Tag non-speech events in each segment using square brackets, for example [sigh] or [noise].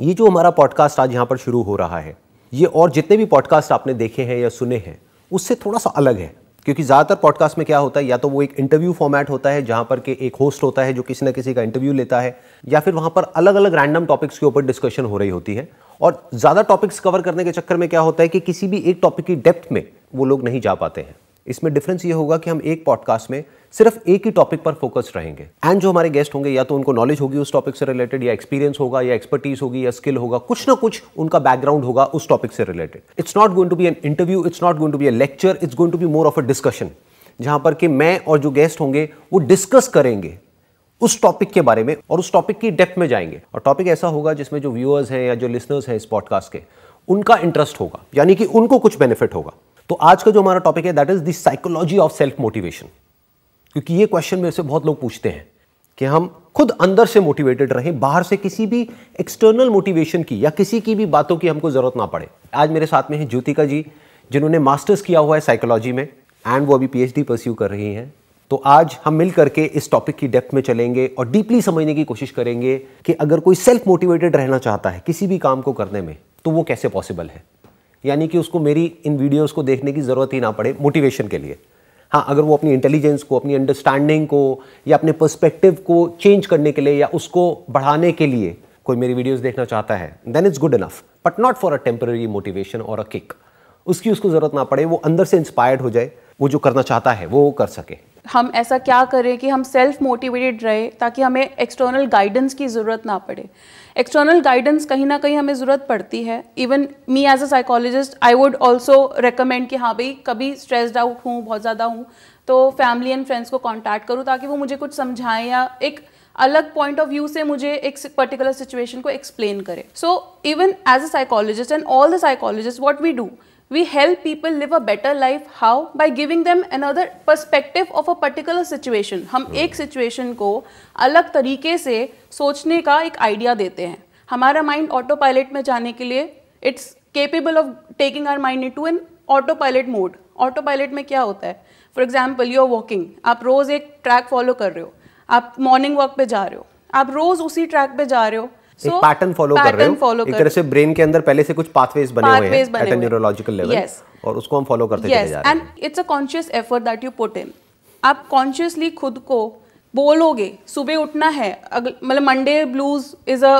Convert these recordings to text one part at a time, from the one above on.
ये जो हमारा पॉडकास्ट आज यहाँ पर शुरू हो रहा है ये और जितने भी पॉडकास्ट आपने देखे हैं या सुने हैं उससे थोड़ा सा अलग है क्योंकि ज़्यादातर पॉडकास्ट में क्या होता है या तो वो एक इंटरव्यू फॉर्मेट होता है जहाँ पर के एक होस्ट होता है जो किसी न किसी का इंटरव्यू लेता है या फिर वहाँ पर अलग अलग रैंडम टॉपिक्स के ऊपर डिस्कशन हो रही होती है और ज़्यादा टॉपिक्स कवर करने के चक्कर में क्या होता है कि किसी भी एक टॉपिक की डेप्थ में वो लोग नहीं जा पाते हैं इसमें डिफरेंस ये होगा कि हम एक पॉडकास्ट में सिर्फ एक ही टॉपिक पर फोकस रहेंगे एंड जो हमारे गेस्ट होंगे या तो उनको नॉलेज होगी उस टॉपिक से रिलेटेड या एक्सपीरियंस होगा या एक्सपर्टीज होगी या स्किल होगा कुछ ना कुछ उनका बैकग्राउंड होगा उस टॉपिक से related it's not going to be an interview it's not going to be a lecture it's going to be more of a discussion जहां पर कि मैं और जो गेस्ट होंगे वो डिस्कस करेंगे उस टॉपिक के बारे में और उस टॉपिक की डेप्थ में जाएंगे और टॉपिक ऐसा होगा जिसमें जो व्यूअर्स हैं या जो लिसनर्स हैं इस पॉडकास्ट के उनका इंटरेस्ट होगा यानी कि उनको कुछ बेनिफिट होगा तो आज का जो हमारा टॉपिक है that is the psychology of self motivation क्योंकि ये क्वेश्चन मेरे से बहुत लोग पूछते हैं कि हम खुद अंदर से मोटिवेटेड रहें बाहर से किसी भी एक्सटर्नल मोटिवेशन की या किसी की भी बातों की हमको जरूरत ना पड़े आज मेरे साथ में है ज्योतिका जी जिन्होंने मास्टर्स किया हुआ है साइकोलॉजी में एंड वो अभी पीएचडी परस्यू कर रही हैं तो आज हम मिल करके इस टॉपिक की डेप्थ में चलेंगे और डीपली समझने की कोशिश करेंगे कि अगर कोई सेल्फ मोटिवेटेड रहना चाहता है किसी भी काम को करने में तो वो कैसे पॉसिबल है यानी कि उसको मेरी इन वीडियोज़ को देखने की ज़रूरत ही ना पड़े मोटिवेशन के लिए हाँ अगर वो अपनी इंटेलिजेंस को अपनी अंडरस्टैंडिंग को या अपने पर्सपेक्टिव को चेंज करने के लिए या उसको बढ़ाने के लिए कोई मेरी वीडियोस देखना चाहता है then it's good enough but not for a temporary motivation और अ किक उसकी उसको ज़रूरत ना पड़े वो अंदर से इंस्पायर्ड हो जाए वो जो करना चाहता है वो कर सके हम ऐसा क्या करें कि हम सेल्फ मोटिवेटेड रहे ताकि हमें एक्सटर्नल गाइडेंस की ज़रूरत ना पड़े एक्सटर्नल गाइडेंस कहीं ना कहीं हमें ज़रूरत पड़ती है even me as a psychologist I would also recommend कि हाँ भाई कभी स्ट्रेस्ड आउट हूँ बहुत ज़्यादा हूँ तो फैमिली एंड फ्रेंड्स को कॉन्टैक्ट करूँ ताकि वो मुझे कुछ समझाएं या एक अलग पॉइंट ऑफ व्यू से मुझे एक पर्टिकुलर सिचुएशन को एक्सप्लेन करें so even as a psychologist and all the psychologist what we do we help people live a better life how by giving them another perspective of a particular situation हम hmm. एक situation को अलग तरीके से सोचने का एक idea देते हैं हमारा mind ऑटो पायलट में जाने के लिए it's capable of taking our mind to an autopilot mode autopilot में क्या होता है for example you are walking आप रोज़ एक ट्रैक फॉलो कर रहे हो आप मॉर्निंग वॉक पे जा रहे हो आप रोज़ उसी ट्रैक पे जा रहे हो एक पैटर्न फॉलो कर रहे हो एक तरह से ब्रेन के अंदर पहले से कुछ पाथवेज बने हुए हैं एट न्यूरोलॉजिकल लेवल और उसको हम फॉलो करते चले जा रहे हैं and it's a conscious effort that you put in आप कॉन्शियसली खुद को बोलोगे सुबह उठना है मतलब Monday blues is a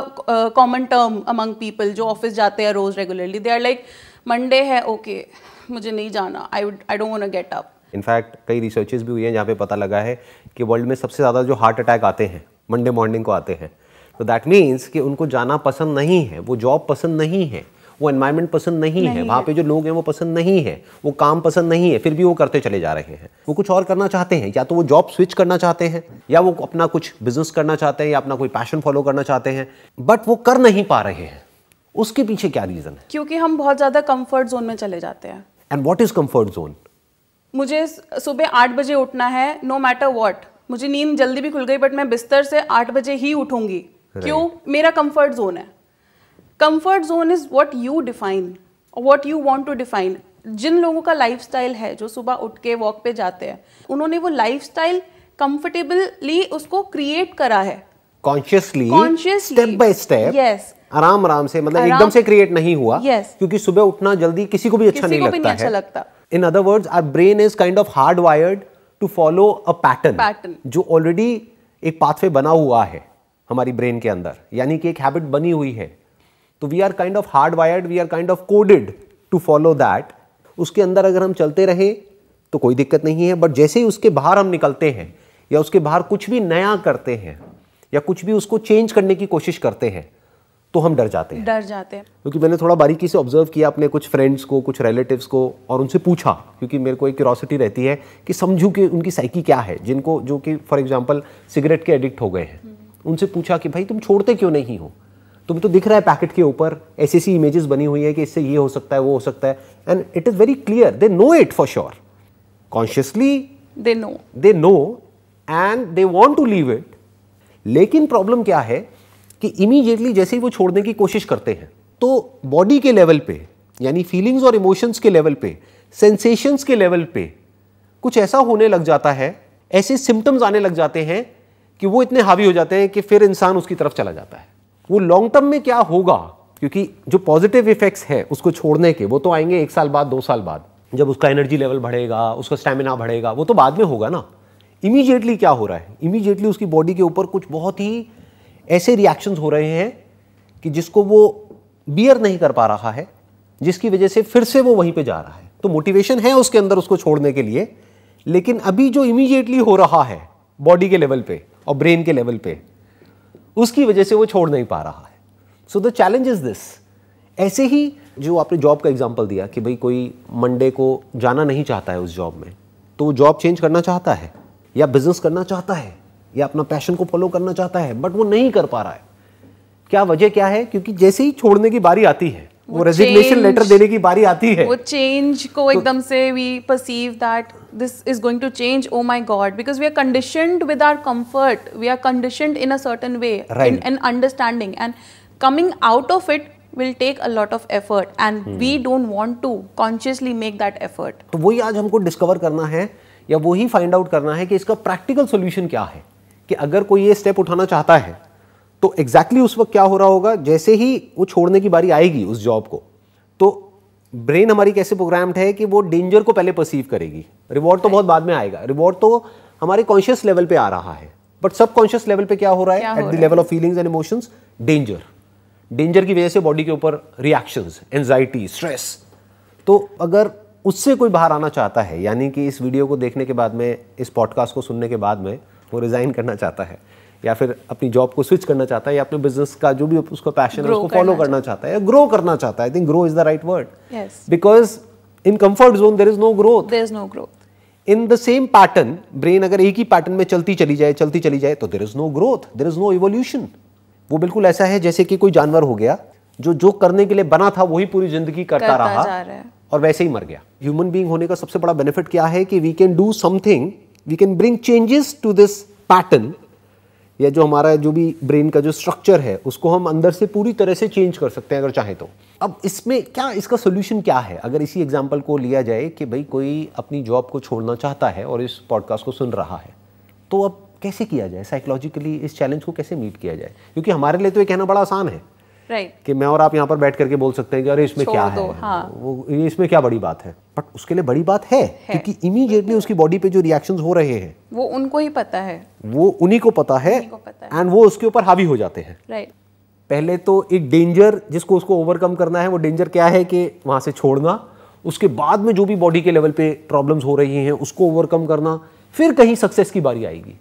common term among people जो ऑफिस जाते हैं रोज regularly they are like Monday है ओके मुझे नहीं जाना I I don't want get up in fact कई रिसर्चेस भी हुई हैं जहाँ पे पता लगा है कि वर्ल्ड में सबसे ज़्यादा जो हार्ट अटैक आते हैं मंडे मॉर्निंग को आते हैं तो दैट मीन्स कि उनको जाना पसंद नहीं है वो जॉब पसंद नहीं है वो एनवायरमेंट पसंद नहीं, नहीं है वहाँ पे जो लोग हैं वो पसंद नहीं है वो काम पसंद नहीं है फिर भी वो करते चले जा रहे हैं वो कुछ और करना चाहते हैं या तो वो जॉब स्विच करना चाहते हैं या वो अपना कुछ बिजनेस करना चाहते हैं या अपना कोई पैशन फॉलो करना चाहते हैं बट वो कर नहीं पा रहे हैं उसके पीछे क्या रीज़न है क्योंकि हम बहुत ज़्यादा कम्फर्ट जोन में चले जाते हैं and what is comfort zone मुझे सुबह आठ बजे उठना है नो मैटर वॉट मुझे नींद जल्दी भी खुल गई बट मैं बिस्तर से आठ बजे ही उठूंगी क्यों मेरा कंफर्ट जोन है comfort zone is what you define what you want to define जिन लोगों का स्टाइल है जो सुबह उठ के वॉक पे जाते हैं उन्होंने वो लाइफ स्टाइल कंफर्टेबली उसको क्रिएट करा है consciously step by step yes आराम आराम से मतलब एकदम से क्रिएट नहीं हुआ yes. क्योंकि सुबह उठना जल्दी किसी को भी अच्छा नहीं, लगता नहीं अच्छा लगता in other words our brain is kind of hard wired to follow a pattern जो ऑलरेडी एक पाथवे बना हुआ है हमारी ब्रेन के अंदर यानी कि एक हैबिट बनी हुई है तो we are kind of hard wired we are kind of coded to follow that उसके अंदर अगर हम चलते रहे तो कोई दिक्कत नहीं है बट जैसे ही उसके बाहर हम निकलते हैं या उसके बाहर कुछ भी नया करते हैं या कुछ भी उसको चेंज करने की कोशिश करते हैं तो हम डर जाते हैं डर जाते हैं क्योंकि मैंने थोड़ा बारीकी से ऑब्जर्व किया अपने कुछ फ्रेंड्स को कुछ रिलेटिव्स को और उनसे पूछा क्योंकि मेरे को एक क्यूरोसिटी रहती है कि समझू कि उनकी साइकी क्या है जिनको जो कि फॉर एग्जाम्पल सिगरेट के एडिक्ट हो गए हैं उनसे पूछा कि भाई तुम छोड़ते क्यों नहीं हो तुम्हें तो दिख रहा है पैकेट के ऊपर ऐसी ऐसी इमेजेस बनी हुई है कि इससे ये हो सकता है वो हो सकता है and it is very clear they know it for sure consciously they know they know and they want to leave it लेकिन प्रॉब्लम क्या है कि इमीजिएटली जैसे ही वो छोड़ने की कोशिश करते हैं तो बॉडी के लेवल पे यानी फीलिंग्स और इमोशंस के लेवल पे सेंसेशंस के लेवल पे कुछ ऐसा होने लग जाता है ऐसे सिम्टम्स आने लग जाते हैं कि वो इतने हावी हो जाते हैं कि फिर इंसान उसकी तरफ चला जाता है वो लॉन्ग टर्म में क्या होगा क्योंकि जो पॉजिटिव इफेक्ट्स है उसको छोड़ने के वो तो आएंगे एक साल बाद दो साल बाद जब उसका एनर्जी लेवल बढ़ेगा उसका स्टेमिना बढ़ेगा वो तो बाद में होगा ना इमीजिएटली क्या हो रहा है इमीजिएटली उसकी बॉडी के ऊपर कुछ बहुत ही ऐसे रिएक्शंस हो रहे हैं कि जिसको वो बियर नहीं कर पा रहा है जिसकी वजह से फिर से वो वहीं पे जा रहा है तो मोटिवेशन है उसके अंदर उसको छोड़ने के लिए लेकिन अभी जो इमीजिएटली हो रहा है बॉडी के लेवल पे और ब्रेन के लेवल पे उसकी वजह से वो छोड़ नहीं पा रहा है so the challenge is this ऐसे ही जो आपने जॉब का एग्जाम्पल दिया कि भाई कोई मंडे को जाना नहीं चाहता है उस जॉब में तो वो जॉब चेंज करना चाहता है या बिजनेस करना चाहता है या अपना पैशन को फॉलो करना चाहता है बट वो नहीं कर पा रहा है क्या वजह क्या है क्योंकि जैसे ही छोड़ने की बारी आती है वो रेजिग्नेशन लेटर देने की बारी आती है वो चेंज को तो एकदम से we perceive that this is going to change oh my god because we are conditioned with our comfort we are conditioned in a certain way in an understanding and coming out of it will take a lot of effort and we don't want to consciously make that effort तो वही आज हमको discover करना है या वही find out करना है कि इसका प्रैक्टिकल सोल्यूशन क्या है कि अगर कोई ये स्टेप उठाना चाहता है तो एग्जैक्टली exactly उस वक्त क्या हो रहा होगा जैसे ही वो छोड़ने की बारी आएगी उस जॉब को तो ब्रेन हमारी कैसे प्रोग्राम्ड है कि वो डेंजर को पहले परसीव करेगी रिवॉर्ड तो बहुत बाद में आएगा रिवॉर्ड तो हमारे कॉन्शियस लेवल पे आ रहा है बट सब कॉन्शियस लेवल पे क्या हो रहा है at the level of feelings and emotions danger danger की वजह से बॉडी के ऊपर रिएक्शंस एनजाइटी स्ट्रेस तो अगर उससे कोई बाहर आना चाहता है यानी कि इस वीडियो को देखने के बाद में इस पॉडकास्ट को सुनने के बाद में वो रिज़ाइन करना चाहता है या फिर अपनी जॉब को स्विच करना चाहता है या अपने बिजनेस का जो भी उसका पैशन है उसको फॉलो करना चाहता है या ग्रो करना चाहता है I think grow is the right word because in comfort zone there is no growth there is no growth in the same pattern brain अगर एक ही पैटर्न में चलती चली जाए चलती चली जाए तो there is no growth there is no evolution वो बिल्कुल ऐसा है जैसे कि कोई जानवर हो गया जो जो करने के लिए बना था वही पूरी जिंदगी करता, करता रहा जा और वैसे ही मर गया ह्यूमन बींग होने का सबसे बड़ा बेनिफिट क्या है कि we can do something we can bring changes to this pattern या जो हमारा जो भी ब्रेन का जो स्ट्रक्चर है उसको हम अंदर से पूरी तरह से चेंज कर सकते हैं अगर चाहें तो अब इसमें क्या इसका सोल्यूशन क्या है अगर इसी एग्जाम्पल को लिया जाए कि भाई कोई अपनी जॉब को छोड़ना चाहता है और इस पॉडकास्ट को सुन रहा है तो अब कैसे किया जाए साइकोलॉजिकली इस चैलेंज को कैसे मीट किया जाए क्योंकि हमारे लिए तो ये कहना बड़ा आसान है right. कि मैं और आप यहाँ पर बैठ करके बोल सकते हैं कि अरे इसमें क्या है हाँ. वो इसमें क्या बड़ी बात है बट उसके लिए बड़ी बात है, है. क्योंकि इमीडिएटली उसकी बॉडी पे जो रिएक्शंस हो रहे हैं वो उनको ही पता है वो उन्हीं को पता है एंड वो उसके ऊपर हावी हो जाते हैं पहले तो एक डेंजर जिसको उसको ओवरकम करना है वो डेंजर क्या है कि वहाँ से छोड़ना उसके बाद में जो भी बॉडी के लेवल पे प्रॉब्लम्स हो रही हैं उसको ओवरकम करना फिर कहीं सक्सेस की बारी आएगी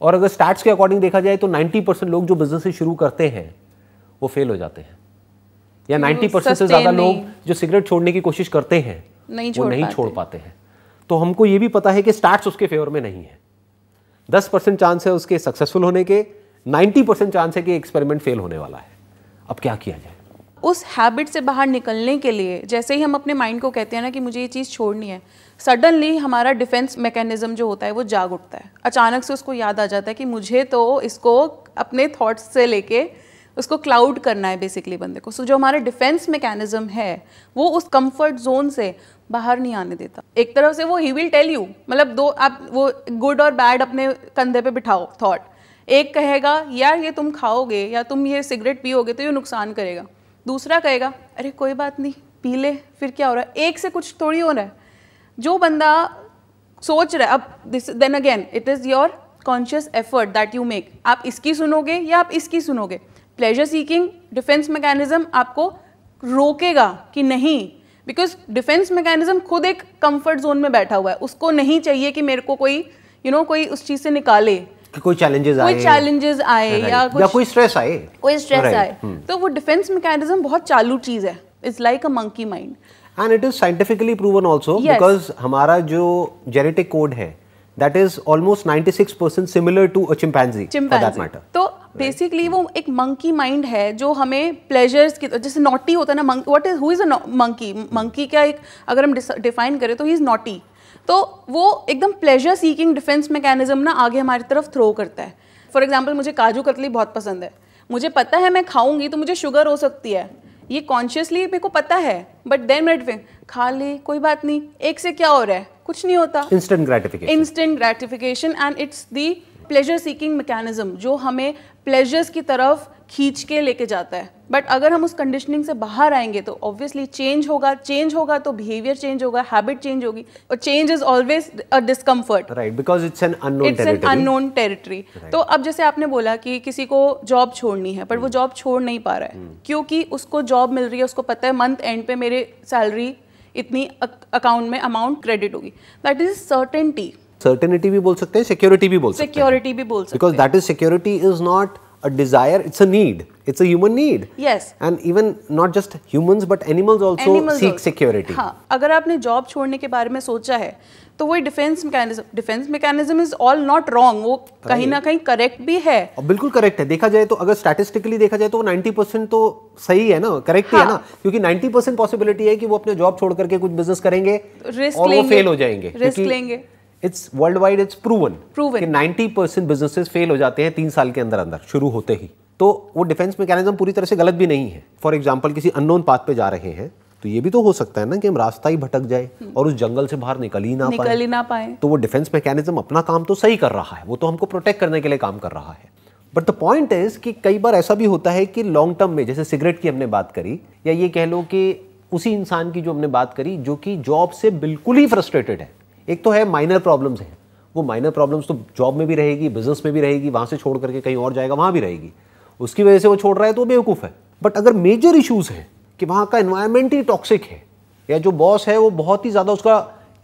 और अगर स्टैट्स के अकॉर्डिंग देखा जाए तो 90 परसेंट लोग जो बिजनेस शुरू करते हैं वो फेल हो जाते हैं या नाइन्टी परसेंट से ज़्यादा लोग जो सिगरेट छोड़ने की कोशिश करते हैं नहीं वो नहीं छोड़ पाते हैं तो हमको ये भी पता है कि स्टार्ट उसके फेवर में नहीं है दस परसेंट चांस है उसके सक्सेसफुल होने के नाइन्टी परसेंट चांस है कि एक्सपेरिमेंट फेल होने वाला है अब क्या किया जाए उस हैबिट से बाहर निकलने के लिए जैसे ही हम अपने माइंड को कहते हैं ना कि मुझे ये चीज़ छोड़नी है सडनली हमारा डिफेंस मैकेनिज्म जो होता है वो जाग उठता है अचानक से उसको याद आ जाता है कि मुझे तो इसको अपने थॉट्स से लेके उसको क्लाउड करना है बेसिकली बंदे को सो so, जो हमारा डिफेंस मैकेनिज्म है वो उस कंफर्ट जोन से बाहर नहीं आने देता एक तरफ से वो ही विल टेल यू मतलब दो आप वो गुड और बैड अपने कंधे पे बिठाओ थॉट एक कहेगा यार ये तुम खाओगे या तुम ये सिगरेट पियोगे तो ये नुकसान करेगा दूसरा कहेगा अरे कोई बात नहीं पी ले फिर क्या हो रहा है एक से कुछ थोड़ी हो रहा है जो बंदा सोच रहा है अब this then again it is your conscious effort that you make आप इसकी सुनोगे या आप इसकी सुनोगे प्लेजर सीकिंग डिफेंस मैकेनिज्म आपको रोकेगा कि नहीं बिकॉज डिफेंस मैकेनिज्म खुद एक कंफर्ट जोन में बैठा हुआ है उसको नहीं चाहिए कि मेरे को कोई यू you नो know, कोई उस चीज़ से निकाले कि कोई चैलेंजेस आए कोई चैलेंजेस आए या, या कोई स्ट्रेस आए कोई स्ट्रेस आए तो वो डिफेंस मैकेनिज्म बहुत चालू चीज़ है it's like a monkey mind and it is scientifically proven also because हमारा जो जेनेटिक कोड है that is almost 96 percent similar to a chimpanzee matter तो बेसिकली right. वो एक मंकी माइंड है जो हमें प्लेजर्स की जैसे नॉटी होता है ना monkey what is who is a monkey monkey का एक अगर हम डिफाइन करें तो ही इज नॉटी तो वो एकदम प्लेजर सीकिंग डिफेंस मैकेनिज्म ना आगे हमारी तरफ थ्रो करता है फॉर एग्जाम्पल मुझे काजू कतली बहुत पसंद है मुझे पता है मैं खाऊंगी तो मुझे शुगर हो सकती है ये कॉन्शियसली मेरे को पता है बट देन मेरे खा ले कोई बात नहीं एक से क्या हो रहा है कुछ नहीं होता instant gratification instant gratification and it's the pleasure seeking mechanism जो हमें प्लेजर्स की तरफ खींच के लेके जाता है बट अगर हम उस कंडीशनिंग से बाहर आएंगे तो ऑब्वियसली चेंज होगा चेंज होगा तो बिहेवियर चेंज होगा हैबिट चेंज होगी और change is always a discomfort right because it's an it's an unknown territory तो अब जैसे आपने बोला कि किसी को जॉब छोड़नी है पर hmm. वो जॉब छोड़ नहीं पा रहा है hmm. क्योंकि उसको जॉब मिल रही है उसको पता है मंथ एंड पे मेरे सैलरी इतनी अकाउंट में अमाउंट क्रेडिट होगी दैट इज सर्टेनिटी सर्टेनिटी भी बोल सकते हैं सिक्योरिटी भी बोल सकते हैं सिक्योरिटी भी बोल सकते हैं because that is security is not a desire it's a need it's a human need yes and even not just humans but animals also animals seek also. security हाँ अगर आपने जॉब छोड़ने के बारे में सोचा है तो वही defence mechanism defence mechanism is all not wrong वो कहीं ना कहीं करेक्ट भी है और बिल्कुल करेक्ट है देखा जाए तो अगर स्टैटिस्टिकली देखा जाए तो वो 90 परसेंट तो सही है ना करेक्ट हाँ. है ना क्योंकि 90 परसेंट पॉसिबिलिटी है कि वो अपने जॉब छोड़ करके कुछ बिजनेस करेंगे रिस्क और वो फेल हो जाएंगे रिस्क लेंगे it's world wide it's proven proven ninety percent businesses fail हो जाते हैं तीन साल के अंदर अंदर शुरू होते ही तो वो डिफेंस मैकेनिज्म पूरी तरह से गलत भी नहीं है फॉर एग्जाम्पल किसी अननोन पाथ पे जा रहे हैं तो ये भी तो हो सकता है ना कि हम रास्ता ही भटक जाए और उस जंगल से बाहर निकल ही ना निकल पाए ही ना पाए तो वो डिफेंस मैकेनिज्म अपना काम तो सही कर रहा है वो तो हमको प्रोटेक्ट करने के लिए काम कर रहा है बट द पॉइंट इज कि कई बार ऐसा भी होता है कि लॉन्ग टर्म में जैसे सिगरेट की हमने बात करी या ये कह लो कि उसी इंसान की जो हमने बात करी जो कि जॉब से बिल्कुल ही फ्रस्ट्रेटेड है एक तो है माइनर प्रॉब्लम्स हैं वो माइनर प्रॉब्लम्स तो जॉब में भी रहेगी बिजनेस में भी रहेगी वहाँ से छोड़ करके कहीं और जाएगा वहाँ भी रहेगी उसकी वजह से वो छोड़ रहा है तो बेवकूफ़ है बट अगर मेजर इशूज़ हैं कि वहाँ का इन्वायरमेंट ही टॉक्सिक है या जो बॉस है वो बहुत ही ज़्यादा उसका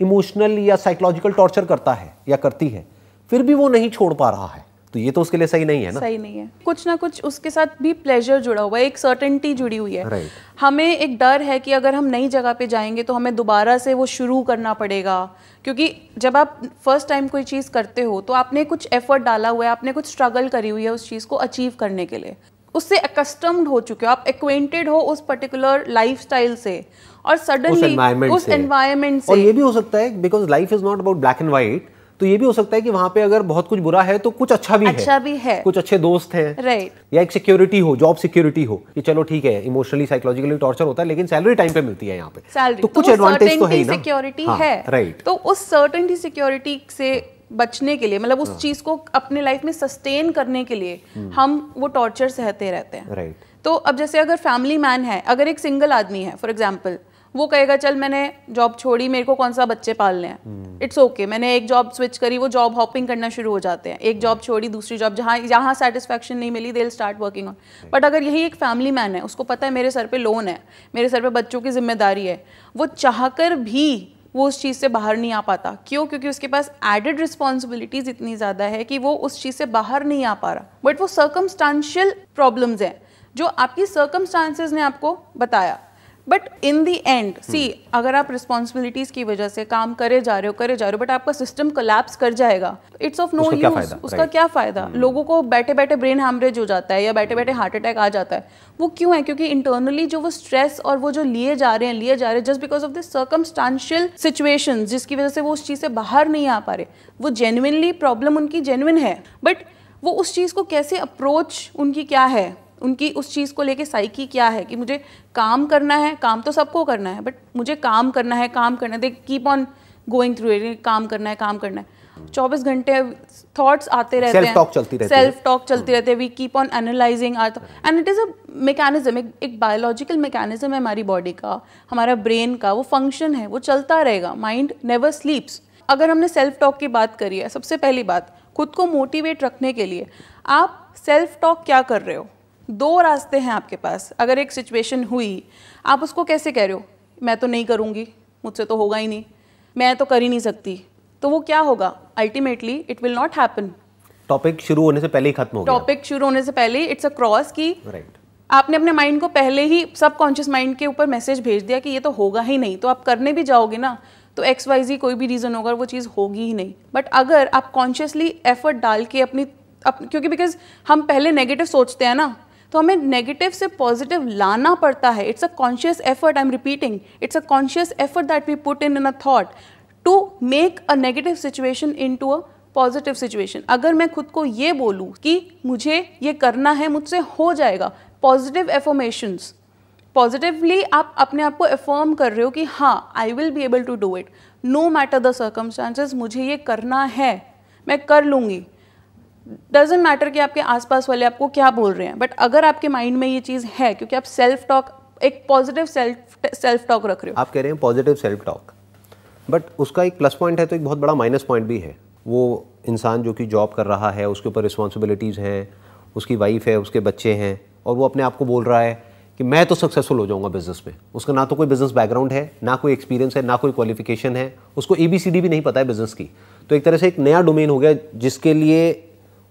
इमोशनल या साइकोलॉजिकल टॉर्चर करता है या करती है फिर भी वो नहीं छोड़ पा रहा है तो ये तो उसके लिए सही नहीं है ना सही नहीं है कुछ ना कुछ उसके साथ भी प्लेजर जुड़ा हुआ है एक सर्टेनिटी जुड़ी हुई है right. हमें एक डर है कि अगर हम नई जगह पे जाएंगे तो हमें दोबारा से वो शुरू करना पड़ेगा क्योंकि जब आप फर्स्ट टाइम कोई चीज़ करते हो तो आपने कुछ एफर्ट डाला हुआ है आपने कुछ स्ट्रगल करी हुई है उस चीज़ को अचीव करने के लिए उससे अकस्टम्ड हो चुके हो आप एक्वेंटेड हो उस पर्टिकुलर लाइफ से और सडनली उस एनवायरमेंट से।, से और ये भी हो सकता है because life is not about black and white तो ये भी हो सकता है कि वहाँ पे अगर बहुत कुछ बुरा है तो कुछ अच्छा भी अच्छा है भी है कुछ अच्छे दोस्त हैं राइट या एक सिक्योरिटी हो जॉब सिक्योरिटी हो कि चलो ठीक है इमोशनली साइकोलॉजिकली टॉर्चर होता है लेकिन सैलरी टाइम पे मिलती है यहाँ पे सैलरी तो, तो कुछ एडवांटेज तो, तो है सिक्योरिटी हाँ, है राइट तो उस सर्टेनिटी सिक्योरिटी से बचने के लिए मतलब उस हाँ। चीज को अपने लाइफ में सस्टेन करने के लिए हम्म। हम वो टॉर्चर सहते रहते हैं राइट तो अब जैसे अगर फैमिली मैन है अगर एक सिंगल आदमी है फॉर एग्जाम्पल वो कहेगा चल मैंने जॉब छोड़ी मेरे को कौन सा बच्चे पालने हैं इट्स हम्म। ओके मैंने एक जॉब स्विच करी वो जॉब हॉपिंग करना शुरू हो जाते हैं एक जॉब हम्म। छोड़ी दूसरी जॉब जहाँ जहाँ सेटिस्फैक्शन नहीं मिली they start working on but अगर यही एक फैमिली मैन है उसको पता है मेरे सर पे लोन है मेरे सर पे बच्चों की जिम्मेदारी है वो चाह भी वो उस चीज़ से बाहर नहीं आ पाता क्यों क्योंकि उसके पास एडेड रिस्पॉन्सिबिलिटीज़ इतनी ज़्यादा है कि वो उस चीज़ से बाहर नहीं आ पा रहा बट वो सर्कमस्टांशियल प्रॉब्लम्स हैं जो आपकी सर्कमस्टांसिस ने आपको बताया बट इन दी एंड सी अगर आप रिस्पॉन्सिबिलिटीज की वजह से काम करे जा रहे हो करे जा रहे हो बट आपका सिस्टम कोलैप्स कर जाएगा इट्स ऑफ नो यूज उसका right. क्या फायदा hmm. लोगों को बैठे बैठे ब्रेन हैमरेज हो जाता है या बैठे बैठे हार्ट अटैक आ जाता है वो क्यों है क्योंकि इंटरनली जो वो स्ट्रेस और वो जो लिए जा रहे हैं लिए जा रहे हैं just because of this circumstantial situation जिसकी वजह से वो उस चीज़ से बाहर नहीं आ पा रहे वो जेनुनली प्रॉब्लम उनकी जेनुइन है बट वो उस चीज़ को कैसे अप्रोच उनकी क्या है उनकी उस चीज़ को लेके साइकी क्या है कि मुझे काम करना है काम तो सबको करना है बट मुझे काम करना है काम करना है they keep on going through it काम करना है काम करना है चौबीस घंटे थॉट्स आते रहते हैं सेल्फ टॉक चलती रहती है we keep on analysing our and it is a mechanism एक बायोलॉजिकल मेकेनिज्म है हमारी बॉडी का हमारा ब्रेन का वो फंक्शन है वो चलता रहेगा माइंड नेवर स्लीप्स अगर हमने सेल्फ टॉक की बात करी है सबसे पहली बात खुद को मोटिवेट रखने के लिए आप सेल्फ टॉक क्या कर रहे हो दो रास्ते हैं आपके पास अगर एक सिचुएशन हुई आप उसको कैसे कह रहे हो मैं तो नहीं करूँगी मुझसे तो होगा ही नहीं मैं तो कर ही नहीं सकती तो वो क्या होगा ultimately it will not happen topic शुरू होने से पहले ही खत्म हो गया टॉपिक शुरू होने से पहले इट्स अ क्रॉस की right. आपने अपने माइंड को पहले ही सबकॉन्शियस माइंड के ऊपर मैसेज भेज दिया कि ये तो होगा ही नहीं तो आप करने भी जाओगे ना तो एक्स वाई जी कोई भी रीज़न होगा वो चीज़ होगी ही नहीं बट अगर आप कॉन्शियसली एफर्ट डाल के अपनी अप, क्योंकि बिकॉज हम पहले नेगेटिव सोचते हैं ना तो हमें नेगेटिव से पॉजिटिव लाना पड़ता है it's a conscious effort I am repeating it's a conscious effort that we put in in a thought to make a negative situation into a positive situation अगर मैं खुद को ये बोलूँ कि मुझे ये करना है मुझसे हो जाएगा पॉजिटिव एफॉर्मेशंस पॉजिटिवली आप अपने आप को एफॉर्म कर रहे हो कि हाँ I will be able to do it no matter the circumstances मुझे ये करना है मैं कर लूँगी डजेंट मैटर कि आपके आसपास वाले आपको क्या बोल रहे हैं बट अगर आपके माइंड में ये चीज़ है क्योंकि आप सेल्फ टॉक एक पॉजिटिव सेल्फ सेल्फ टॉक रख रहे हो आप कह रहे हैं पॉजिटिव सेल्फ टॉक बट उसका एक प्लस पॉइंट है तो एक बहुत बड़ा माइनस पॉइंट भी है वो इंसान जो कि जॉब कर रहा है उसके ऊपर रिस्पॉन्सिबिलिटीज़ हैं उसकी वाइफ है उसके बच्चे हैं और वो अपने आप को बोल रहा है कि मैं तो सक्सेसफुल हो जाऊंगा बिजनेस में उसका ना तो कोई बिजनेस बैकग्राउंड है ना कोई एक्सपीरियंस है ना कोई क्वालिफिकेशन है उसको ए बी सी डी भी नहीं पता है बिजनेस की तो एक तरह से एक नया डोमेन हो गया जिसके लिए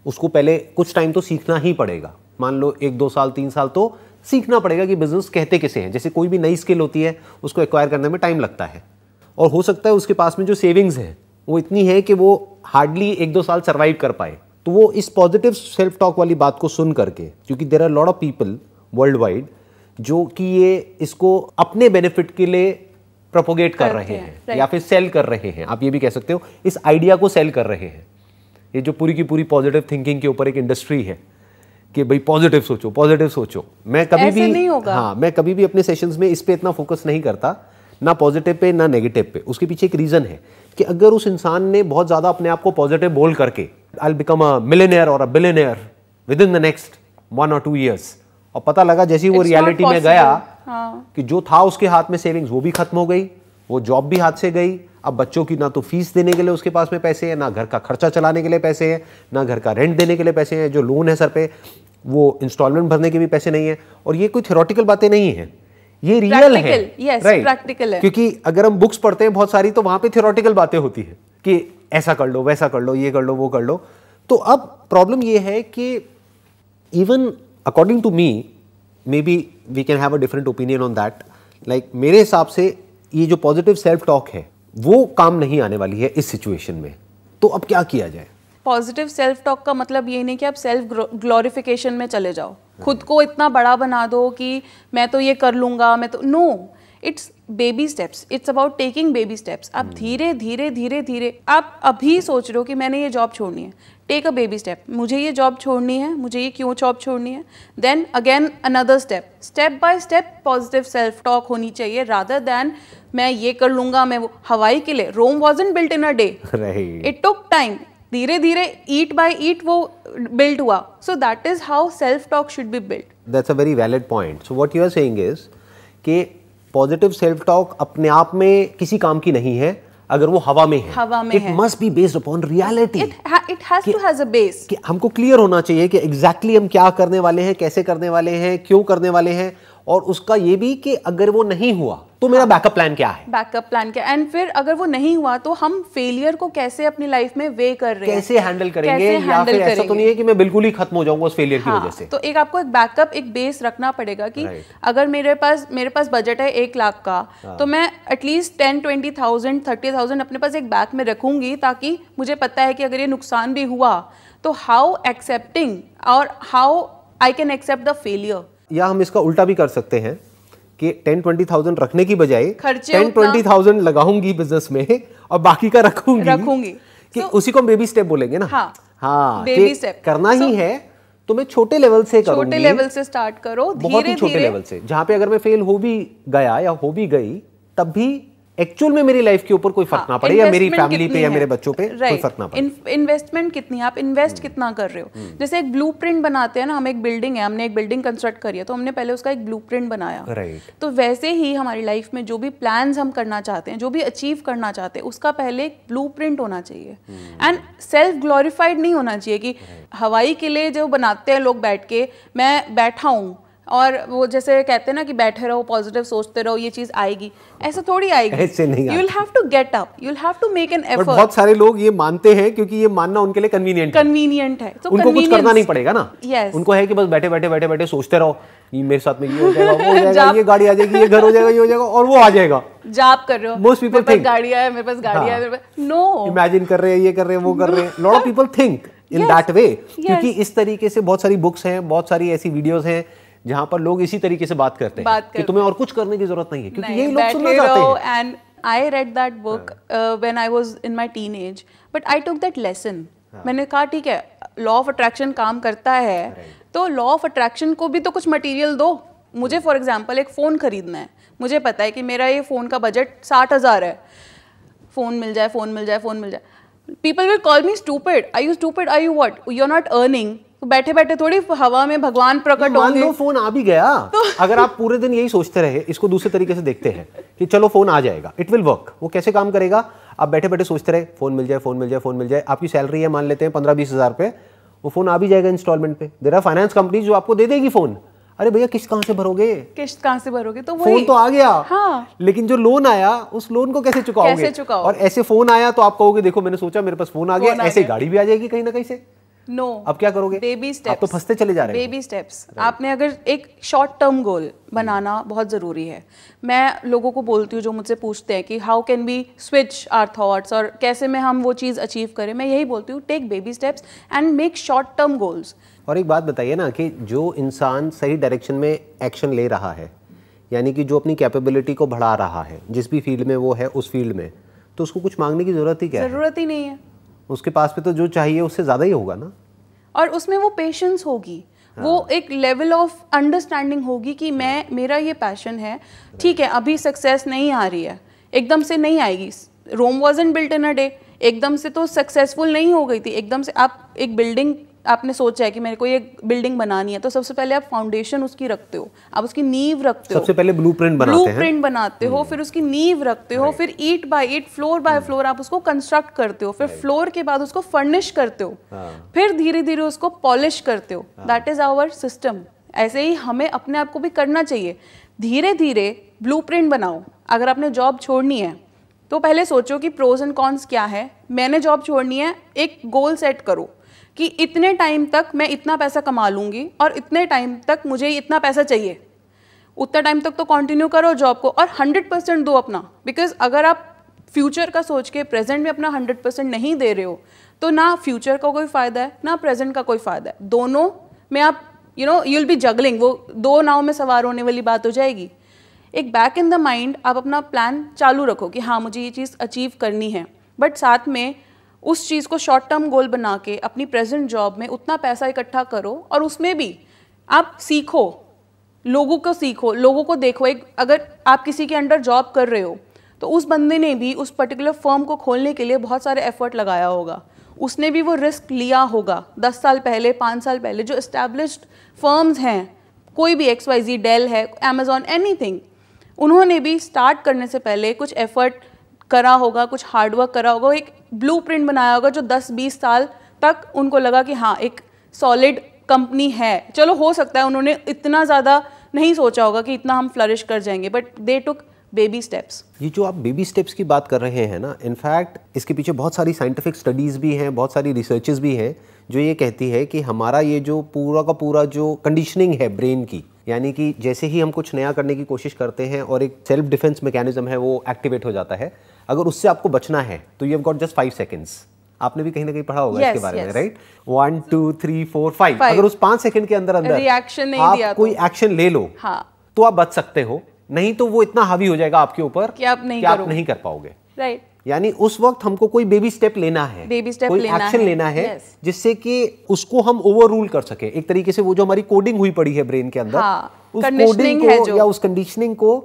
उसको पहले कुछ टाइम तो सीखना ही पड़ेगा मान लो एक दो साल तीन साल तो सीखना पड़ेगा कि बिजनेस कहते किसे हैं जैसे कोई भी नई स्किल होती है उसको एक्वायर करने में टाइम लगता है और हो सकता है उसके पास में जो सेविंग्स हैं वो इतनी है कि वो हार्डली एक दो साल सर्वाइव कर पाए तो वो इस पॉजिटिव सेल्फ टॉक वाली बात को सुन करके क्योंकि there are lot of people world wide जो कि ये इसको अपने बेनिफिट के लिए प्रोपोगेट कर रहे हैं या फिर सेल कर रहे हैं आप ये भी कह सकते हो इस आइडिया को सेल कर रहे हैं ये जो पूरी की पूरी पॉजिटिव थिंकिंग के ऊपर एक इंडस्ट्री है कि भाई पॉजिटिव सोचो पॉजिटिव सोचो मैं कभी भी नहीं होगा हाँ मैं कभी भी अपने सेशंस में इस पर इतना फोकस नहीं करता ना पॉजिटिव पे ना नेगेटिव पे उसके पीछे एक रीज़न है कि अगर उस इंसान ने बहुत ज़्यादा अपने आप को पॉजिटिव बोल करके आई बिकम अ मिलेनियर और a billionaire within the next one और टू ईयर्स और पता लगा जैसे ही वो रियलिटी में गया हाँ. कि जो था उसके हाथ में सेविंग्स वो भी खत्म हो गई वो जॉब भी हाथ से गई अब बच्चों की ना तो फीस देने के लिए उसके पास में पैसे हैं ना घर का खर्चा चलाने के लिए पैसे हैं ना घर का रेंट देने के लिए पैसे हैं जो लोन है सर पे वो इंस्टॉलमेंट भरने के भी पैसे नहीं है और ये कोई थेरोटिकल बातें नहीं है ये रियल है प्रैक्टिकल है क्योंकि अगर हम बुक्स पढ़ते हैं बहुत सारी तो वहां पे थेरोटिकल बातें होती है कि ऐसा कर लो वैसा कर लो ये कर लो वो कर लो तो अब प्रॉब्लम ये है कि even according to me maybe we can have a different opinion on that like मेरे हिसाब से ये जो पॉजिटिव सेल्फ टॉक है वो काम नहीं आने वाली है इस सिचुएशन में तो अब क्या किया जाए पॉजिटिव सेल्फ टॉक का मतलब ये नहीं कि आप सेल्फ ग्लोरिफिकेशन में चले जाओ खुद को इतना बड़ा बना दो कि मैं तो ये कर लूंगा मैं तो no it's baby steps it's about taking baby steps आप धीरे धीरे धीरे धीरे आप अभी सोच रहे हो कि मैंने ये जॉब छोड़नी है टेक अ बेबी स्टेप मुझे ये जॉब छोड़नी है मुझे ये क्यों जॉब छोड़नी है then again another step step by step positive self talk होनी चाहिए रादर देन मैं ये कर लूंगा मैं हवाई के लिए Rome was in built in a day it took time धीरे धीरे ईट बाय ईट वो बिल्ट हुआ so that is how self talk should be built that's a very valid point so what you are saying is कि positive self talk अपने आप में किसी काम की नहीं है अगर वो हवा में है हवा में it must be based upon reality it has to has a base हमको क्लियर होना चाहिए कि एग्जैक्टली exactly हम क्या करने वाले हैं कैसे करने वाले हैं क्यों करने वाले हैं और उसका ये भी कि अगर वो नहीं हुआ तो मेरा बैकअप प्लान क्या है बैकअप प्लान क्या एंड फिर अगर वो नहीं हुआ तो हम फेलियर को कैसे अपनी लाइफ में वे कर रहे हैं कैसे हैंडल करेंगे कैसे या फिर ऐसा तो नहीं है कि मैं बिल्कुल ही खत्म हो जाऊंगा उस फेलियर हाँ, की वजह से तो एक आपको एक बैकअप एक बेस रखना पड़ेगा कि अगर मेरे पास मेरे पास बजट है एक लाख का हाँ। तो मैं at least ten twenty thousand thirty thousand अपने पास एक बैक में रखूंगी ताकि मुझे पता है कि अगर ये नुकसान भी हुआ तो हाउ एक्सेप्टिंग और how I can accept the failure या हम इसका उल्टा भी कर सकते हैं कि टेन ट्वेंटी थाउजेंड रखने की बजाय टेन ट्वेंटी थाउजेंड लगाऊंगी बिजनेस में [laughs] और बाकी का रखूंगी रखूंगी कि so, उसी को हम बेबी स्टेप बोलेंगे ना हाँ, हाँ बेबी स्टेप करना so, ही है तो मैं छोटे लेवल से छोटे लेवल से स्टार्ट करो बहुत ही छोटे लेवल से जहां पे अगर मैं फेल हो भी गया या हो भी गई तब भी एक्चुअल में मेरी लाइफ के ऊपर कोई फर्क हाँ, ना पड़े या मेरी फैमिली पे या मेरे बच्चों पे कोई फर्क ना पड़े इन्वेस्टमेंट कितनी है आप इन्वेस्ट हम्म। कितना कर रहे हो हम्म। जैसे एक ब्लूप्रिंट बनाते हैं ना हम एक बिल्डिंग है हमने एक बिल्डिंग कंस्ट्रक्ट करी है तो हमने पहले उसका एक ब्लूप्रिंट बनाया राइट तो वैसे ही हमारी लाइफ में जो भी प्लान हम करना चाहते हैं जो भी अचीव करना चाहते हैं उसका पहले एक ब्लू होना चाहिए एंड सेल्फ ग्लोरिफाइड नहीं होना चाहिए कि हवाई किले जो बनाते हैं लोग बैठ के मैं बैठा हूँ और वो जैसे कहते हैं ना कि बैठे रहो पॉजिटिव सोचते रहो ये चीज आएगी ऐसा थोड़ी आएगी ऐसे नहीं you will have to get up you will have to make an effort बहुत सारे लोग ये मानते हैं क्योंकि ये मानना उनके लिए कन्वीनियंट कन्वीनियंट है so, उनको कुछ करना नहीं पड़ेगा ना yes. उनको है कि बस बैठे बैठे बैठे बैठे सोचते रहो ये मेरे साथ में ये हो जाएगा वो हो [laughs] जाएगा ये गाड़ी आ जाएगी ये घर हो जाएगा ये हो जाएगा और वो आ जाएगा जाप कर रहे हो मोस्ट पीपल थिंक गाड़ी आया मेरे पास गाड़ी आया मेरे पास नो हाँ। इमेजिन कर रहे हैं ये कर रहे हैं वो कर रहे हैं lot of people think in that way क्योंकि इस तरीके से बहुत सारी बुक्स हैं बहुत सारी ऐसी वीडियोस हैं जहाँ पर लोग इसी तरीके से बात करते हैं कि तुम्हें और कुछ करने की जरूरत नहीं है क्योंकि यही लोग सुनना चाहते हैं and I read that book when I was in my age but I took that lesson मैंने कहा ठीक है लॉ ऑफ अट्रैक्शन काम करता है right. तो लॉ ऑफ अट्रैक्शन को भी तो कुछ मटीरियल दो मुझे फॉर एग्जाम्पल एक फ़ोन खरीदना है मुझे पता है कि मेरा ये फ़ोन का बजट साठ हज़ार है फ़ोन मिल जाए फ़ोन मिल जाए फ़ोन मिल जाए people will call me stupid I you stupid I you what you are not earning तो बैठे बैठे थोड़ी हवा में भगवान प्रकट होंगे लो फोन आ भी गया तो अगर आप पूरे दिन यही सोचते रहे इसको दूसरे तरीके से देखते हैं कि चलो फोन आ जाएगा इट विल वर्क वो कैसे काम करेगा आप बैठे बैठे सोचते रहे फोन मिल जाए फोन मिल जाए फोन मिल जाए आपकी सैलरी है मान लेते हैं पंद्रह बीस हजार पे वो फोन आ भी जाएगा इंस्टॉलमेंट पे देर आर फाइनेंस कंपनी जो आपको दे देगी फोन अरे भैया किस्त कहाँ से भरोगे किस्त कहाँ से भरोगे तो फोन तो आ गया हाँ। लेकिन जो लोन आया उस लोन को कैसे चुकाओगे कैसे चुकाओ और ऐसे फोन आया तो आप कहोगे देखो मैंने सोचा मेरे पास फोन आ गया ऐसे गाड़ी भी आ जाएगी कहीं ना कहीं से नो no. अब क्या करोगे बेबी स्टेप तो फंसते चले जा रहे बेबी स्टेप्स आपने अगर एक शॉर्ट टर्म गोल बनाना hmm. बहुत ज़रूरी है मैं लोगों को बोलती हूँ जो मुझसे पूछते हैं कि how can be switch our thoughts और कैसे मैं हम वो चीज़ अचीव करें मैं यही बोलती हूँ take baby steps and make short term goals और एक बात बताइए ना कि जो इंसान सही डायरेक्शन में एक्शन ले रहा है यानी कि जो अपनी कैपेबिलिटी को बढ़ा रहा है जिस भी फील्ड में वो है उस फील्ड में तो उसको कुछ मांगने की ज़रूरत ही क्या ज़रूरत ही नहीं है उसके पास पे तो जो चाहिए उससे ज़्यादा ही होगा ना और उसमें वो पेशेंस होगी हाँ। वो एक लेवल ऑफ अंडरस्टैंडिंग होगी कि मैं हाँ। मेरा ये पैशन है ठीक है अभी सक्सेस नहीं आ रही है एकदम से नहीं आएगी Rome was built in a day एकदम से तो सक्सेसफुल नहीं हो गई थी एकदम से आप एक बिल्डिंग आपने सोचा है कि मेरे को ये बिल्डिंग बनानी है तो सबसे पहले आप फाउंडेशन उसकी रखते हो आप उसकी नींव रखते हो सबसे पहले ब्लू प्रिंट बनाते ब्लू प्रिंट बनाते हो हम्म। फिर उसकी नींव रखते हो फिर ईट बाय ईट फ्लोर बाय फ्लोर आप उसको कंस्ट्रक्ट करते हो फिर फ्लोर के बाद उसको फर्निश करते हो हाँ। फिर धीरे धीरे उसको पॉलिश करते हो दैट इज आवर सिस्टम ऐसे ही हमें अपने आप को भी करना चाहिए धीरे धीरे ब्लू बनाओ अगर आपने जॉब छोड़नी है तो पहले सोचो कि प्रोज एंड कॉन्स क्या है मैंने जॉब छोड़नी है एक गोल सेट करो कि इतने टाइम तक मैं इतना पैसा कमा लूँगी और इतने टाइम तक मुझे इतना पैसा चाहिए उतना टाइम तक तो कंटिन्यू करो जॉब को और 100 परसेंट दो अपना बिकॉज अगर आप फ्यूचर का सोच के प्रेजेंट में अपना 100 परसेंट नहीं दे रहे हो तो ना फ्यूचर का कोई फ़ायदा है ना प्रेजेंट का कोई फ़ायदा है दोनों में आप you know you will be juggling वो दो नाव में सवार होने वाली बात हो जाएगी एक बैक इन द माइंड आप अपना प्लान चालू रखो कि हाँ मुझे ये चीज़ अचीव करनी है बट साथ में उस चीज़ को शॉर्ट टर्म गोल बना के अपनी प्रेजेंट जॉब में उतना पैसा इकट्ठा करो और उसमें भी आप सीखो लोगों को सीखो लोगों को देखो एक अगर आप किसी के अंडर जॉब कर रहे हो तो उस बंदे ने भी उस पर्टिकुलर फर्म को खोलने के लिए बहुत सारे एफर्ट लगाया होगा उसने भी वो रिस्क लिया होगा दस साल पहले पाँच साल पहले जो इस्टेब्लिश फर्म्स हैं कोई भी एक्स वाई जी डेल है अमेजोन एनी उन्होंने भी स्टार्ट करने से पहले कुछ एफर्ट करा होगा कुछ हार्डवर्क करा होगा एक प्रिंट बनाया होगा जो 10-20 साल तक उनको लगा कि हाँ एक सॉलिड कंपनी है चलो हो सकता है उन्होंने इतना ज़्यादा नहीं सोचा होगा कि इतना हम फ्लरिश कर जाएंगे but they took baby steps ये जो आप बेबी स्टेप्स की बात कर रहे हैं ना इनफैक्ट इसके पीछे बहुत सारी साइंटिफिक स्टडीज़ भी हैं बहुत सारी रिसर्चेज भी हैं जो ये कहती है कि हमारा ये जो पूरा का पूरा जो कंडीशनिंग है ब्रेन की यानी कि जैसे ही हम कुछ नया करने की कोशिश करते हैं और एक सेल्फ डिफेंस मैकेनिज्म है वो एक्टिवेट हो जाता है अगर उससे आपको बचना है तो you have got just five seconds आपने भी कहीं ना कहीं पढ़ा होगा yes, इसके बारे yes. में right one two three four five अगर उस पांच सेकंड के अंदर अंदर रिएक्शन नहीं आप दिया कोई एक्शन तो। ले लो हाँ. तो आप बच सकते हो नहीं तो वो इतना हावी हो जाएगा आपके ऊपर कि आप नहीं, कि आप नहीं कर पाओगे राइट right. यानी उस वक्त हमको कोई बेबी स्टेप लेना है बेबी स्टेप कोई एक्शन लेना है, है yes. जिससे कि उसको हम ओवर रूल कर सके एक तरीके से वो जो हमारी कोडिंग हुई पड़ी है ब्रेन के अंदर हाँ, उस कोडिंग को या उस कंडीशनिंग को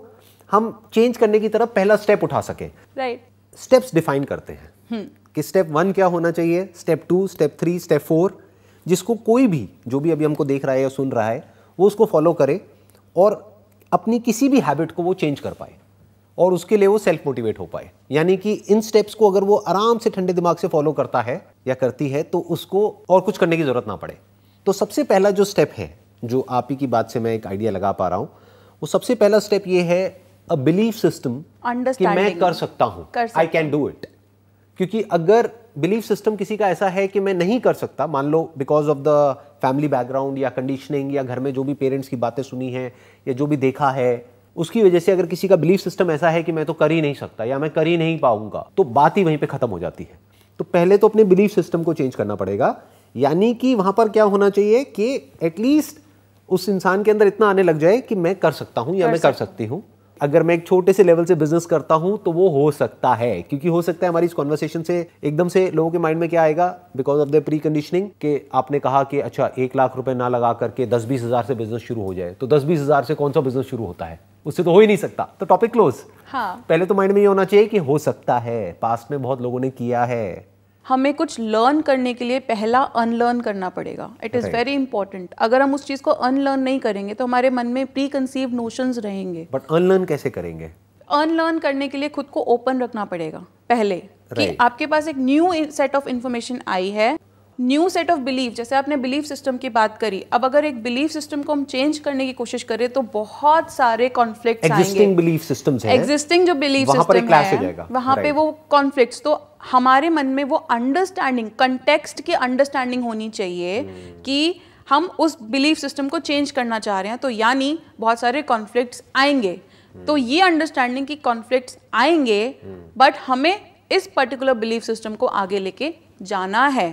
हम चेंज करने की तरफ पहला स्टेप उठा सकें राइट स्टेप्स डिफाइन करते हैं हम्म। कि स्टेप वन क्या होना चाहिए step two step three step four जिसको कोई भी जो भी अभी हमको देख रहा है या सुन रहा है वो उसको फॉलो करे और अपनी किसी भी हैबिट को वो चेंज कर पाए और उसके लिए वो सेल्फ मोटिवेट हो पाए यानी कि इन स्टेप्स को अगर वो आराम से ठंडे दिमाग से फॉलो करता है या करती है तो उसको और कुछ करने की ज़रूरत ना पड़े तो सबसे पहला जो स्टेप है जो आप ही की बात से मैं एक आइडिया लगा पा रहा हूँ वो सबसे पहला स्टेप ये है अ बिलीफ सिस्टम कि मैं कर सकता हूं आई कैन डू इट क्योंकि अगर बिलीफ सिस्टम किसी का ऐसा है कि मैं नहीं कर सकता मान लो because of the family background या कंडीशनिंग या घर में जो भी पेरेंट्स की बातें सुनी हैं या जो भी देखा है उसकी वजह से अगर किसी का बिलीफ सिस्टम ऐसा है कि मैं तो कर ही नहीं सकता या मैं कर ही नहीं पाऊंगा तो बात ही वहीं पे ख़त्म हो जाती है तो पहले तो अपने बिलीफ सिस्टम को चेंज करना पड़ेगा यानी कि वहां पर क्या होना चाहिए कि एटलीस्ट उस इंसान के अंदर इतना आने लग जाए कि मैं कर सकता हूँ या मैं कर सकती हूं अगर मैं एक छोटे से लेवल से बिजनेस करता हूं तो वो हो सकता है क्योंकि हो सकता है हमारी इस कॉन्वर्सेशन से एकदम से लोगों के माइंड में क्या आएगा because of the pre conditioning कि आपने कहा कि अच्छा एक लाख रुपए ना लगा करके दस बीस हजार से बिजनेस शुरू हो जाए तो दस बीस हजार से कौन सा बिजनेस शुरू होता है उससे तो हो ही नहीं सकता तो टॉपिक क्लोज हाँ। पहले तो माइंड में ये होना चाहिए कि हो सकता है पास्ट में बहुत लोगों ने किया है हमें कुछ लर्न करने के लिए पहला अनलर्न करना पड़ेगा इट इज़ वेरी इंपॉर्टेंट अगर हम उस चीज़ को अनलर्न नहीं करेंगे तो हमारे मन में प्री कंसीव नोशंस रहेंगे बट अनलर्न कैसे करेंगे अनलर्न करने के लिए खुद को ओपन रखना पड़ेगा पहले right. कि आपके पास एक न्यू सेट ऑफ इन्फॉर्मेशन आई है न्यू सेट ऑफ बिलीफ जैसे आपने बिलीफ सिस्टम की बात करी अब अगर एक बिलीफ सिस्टम को हम चेंज करने की कोशिश करें तो बहुत सारे conflict existing belief system existing जो बिलीफ सिस्टम है वहाँ पे वो कॉन्फ्लिक्ट तो हमारे मन में वो अंडरस्टैंडिंग कंटेक्स्ट की अंडरस्टैंडिंग होनी चाहिए hmm. कि हम उस बिलीफ सिस्टम को चेंज करना चाह रहे हैं तो यानी बहुत सारे कॉन्फ्लिक्ट्स आएंगे hmm. तो ये अंडरस्टैंडिंग की कॉन्फ्लिक्ट्स आएंगे बट hmm. हमें इस पर्टिकुलर बिलीफ सिस्टम को आगे लेके जाना है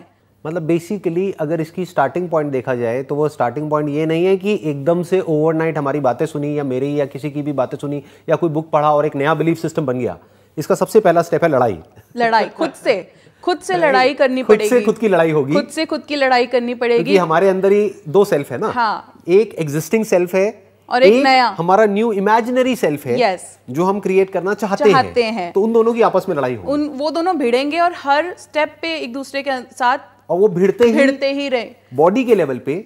मतलब बेसिकली अगर इसकी स्टार्टिंग पॉइंट देखा जाए तो वो स्टार्टिंग पॉइंट ये नहीं है कि एकदम से ओवरनाइट हमारी बातें सुनी या मेरी या किसी की भी बातें सुनी या कोई बुक पढ़ा और एक नया बिलीफ सिस्टम बन गया इसका सबसे पहला स्टेप है लड़ाई लड़ाई खुद से खुद से लड़ाई करनी खुद पड़ेगी खुद से खुद की लड़ाई होगी खुद से खुद की लड़ाई करनी पड़ेगी क्योंकि हमारे अंदर ही दो सेल्फ है ना हाँ एक एग्जिस्टिंग सेल्फ है और एक, एक नया हमारा न्यू इमेजिनरी सेल्फ है yes. जो हम क्रिएट करना चाहते, चाहते हैं।, हैं तो उन दोनों की आपस में लड़ाई हो उन वो दोनों भिड़ेंगे और हर स्टेप पे एक दूसरे के साथ और वो भिड़ते ही भिड़ते ही रहे बॉडी के लेवल पे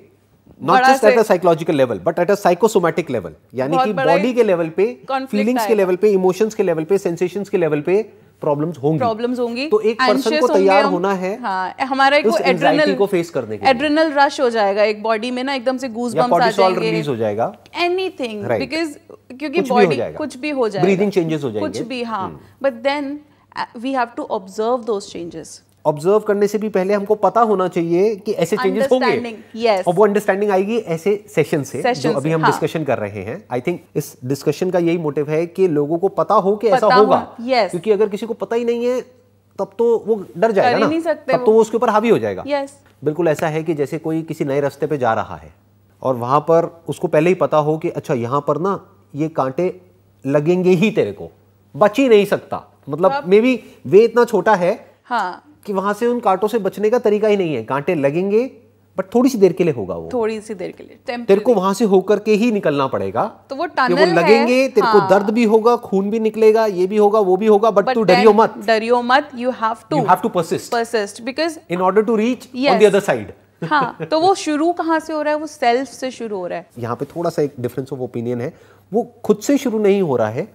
not just at a psychological level but at a psychosomatic level यानी कि बॉडी के लेवल पे फीलिंग्स के लेवल पे इमोशंस के लेवल पे सेंसेशंस के लेवल पे प्रॉब्लम्स होंगी प्रॉब्लम्स होंगी तो एक पर्सन को तैयार होना है हाँ, हमारा एक एड्रेनल को फेस करने के एड्रेनल रश हो जाएगा एक बॉडी में ना एकदम से गूज बम्स आ जाएंगे रिलीज हो जाएगा एनीथिंग बिकॉज क्योंकि बॉडी कुछ भी हो जाएगा ब्रीदिंग चेंजेस हो जाएंगे कुछ भी हां but then we have to observe those changes observe करने से भी पहले हमको पता होना चाहिए कि ऐसे चेंजेस होंगे yes. और वो अंडरस्टैंडिंग आएगी ऐसे सेशन से जो अभी हम डिस्कशन हाँ. कर रहे हैं आई थिंक इस डिस्कशन का यही मोटिव है कि लोगों को पता हो कि ऐसा होगा yes. क्योंकि अगर किसी को पता ही नहीं है तब तो वो डर जाएगा ना नहीं सकते तब तो वो उसके ऊपर हावी हो जाएगा yes. बिल्कुल ऐसा है कि जैसे कोई किसी नए रास्ते पे जा रहा है और वहां पर उसको पहले ही पता हो कि अच्छा यहाँ पर ना ये कांटे लगेंगे ही तेरे को बच ही नहीं सकता मतलब मे बी वे इतना छोटा है हाँ कि वहां से उन कांटों से बचने का तरीका ही नहीं है कांटे लगेंगे बट थोड़ी सी देर के लिए होगा वो थोड़ी सी देर के लिए तेरे को वहां से होकर के ही निकलना पड़ेगा तो वो टनल वो लगेंगे तेरे हाँ। को दर्द भी होगा खून भी निकलेगा ये भी होगा वो भी होगा बट तू डरियो मत डरियो मत you have to have to persist persist because in order to reach on the other side हाँ तो वो शुरू कहाँ से हो रहा है वो सेल्फ से शुरू हो रहा है यहाँ पे थोड़ा सा एक डिफरेंस ऑफ ओपिनियन है वो खुद से शुरू नहीं हो रहा है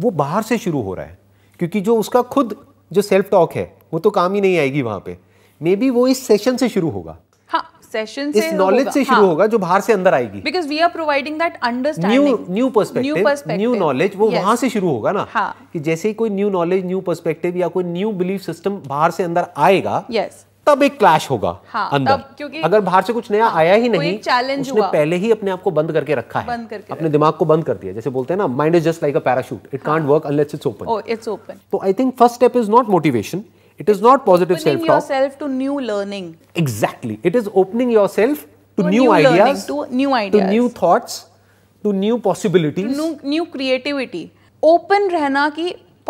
वो बाहर से शुरू हो रहा है क्योंकि जो उसका खुद जो सेल्फ टॉक है वो तो काम ही नहीं आएगी वहां पे मे बी वो इस सेशन से शुरू होगा हाँ, सेशन से इस नॉलेज से शुरू हाँ। होगा जो बाहर से अंदर आएगी because we are providing that understanding new new perspective new knowledge वो वहां से शुरू होगा ना हाँ। कि जैसे ही कोई न्यू नॉलेज न्यू पर्सपेक्टिव या कोई न्यू बिलीफ सिस्टम बाहर से अंदर आएगा यस तब एक क्लैश होगा हाँ, अंदर क्योंकि अगर बाहर से कुछ नया हाँ, आया ही नहीं चैलेंज उसने पहले ही अपने आप को बंद करके रखा है बंद करके अपने दिमाग को बंद कर दिया जैसे बोलते हैं ना mind is just like a parachute it can't work unless it's open it's open तो I think first step is not motivation It is not positive self talk. Opening yourself to new learning. Exactly. It is opening yourself to, to new, new, ideas, learning, to new ideas, to new thoughts, to new possibilities, to new, new creativity. Open रहना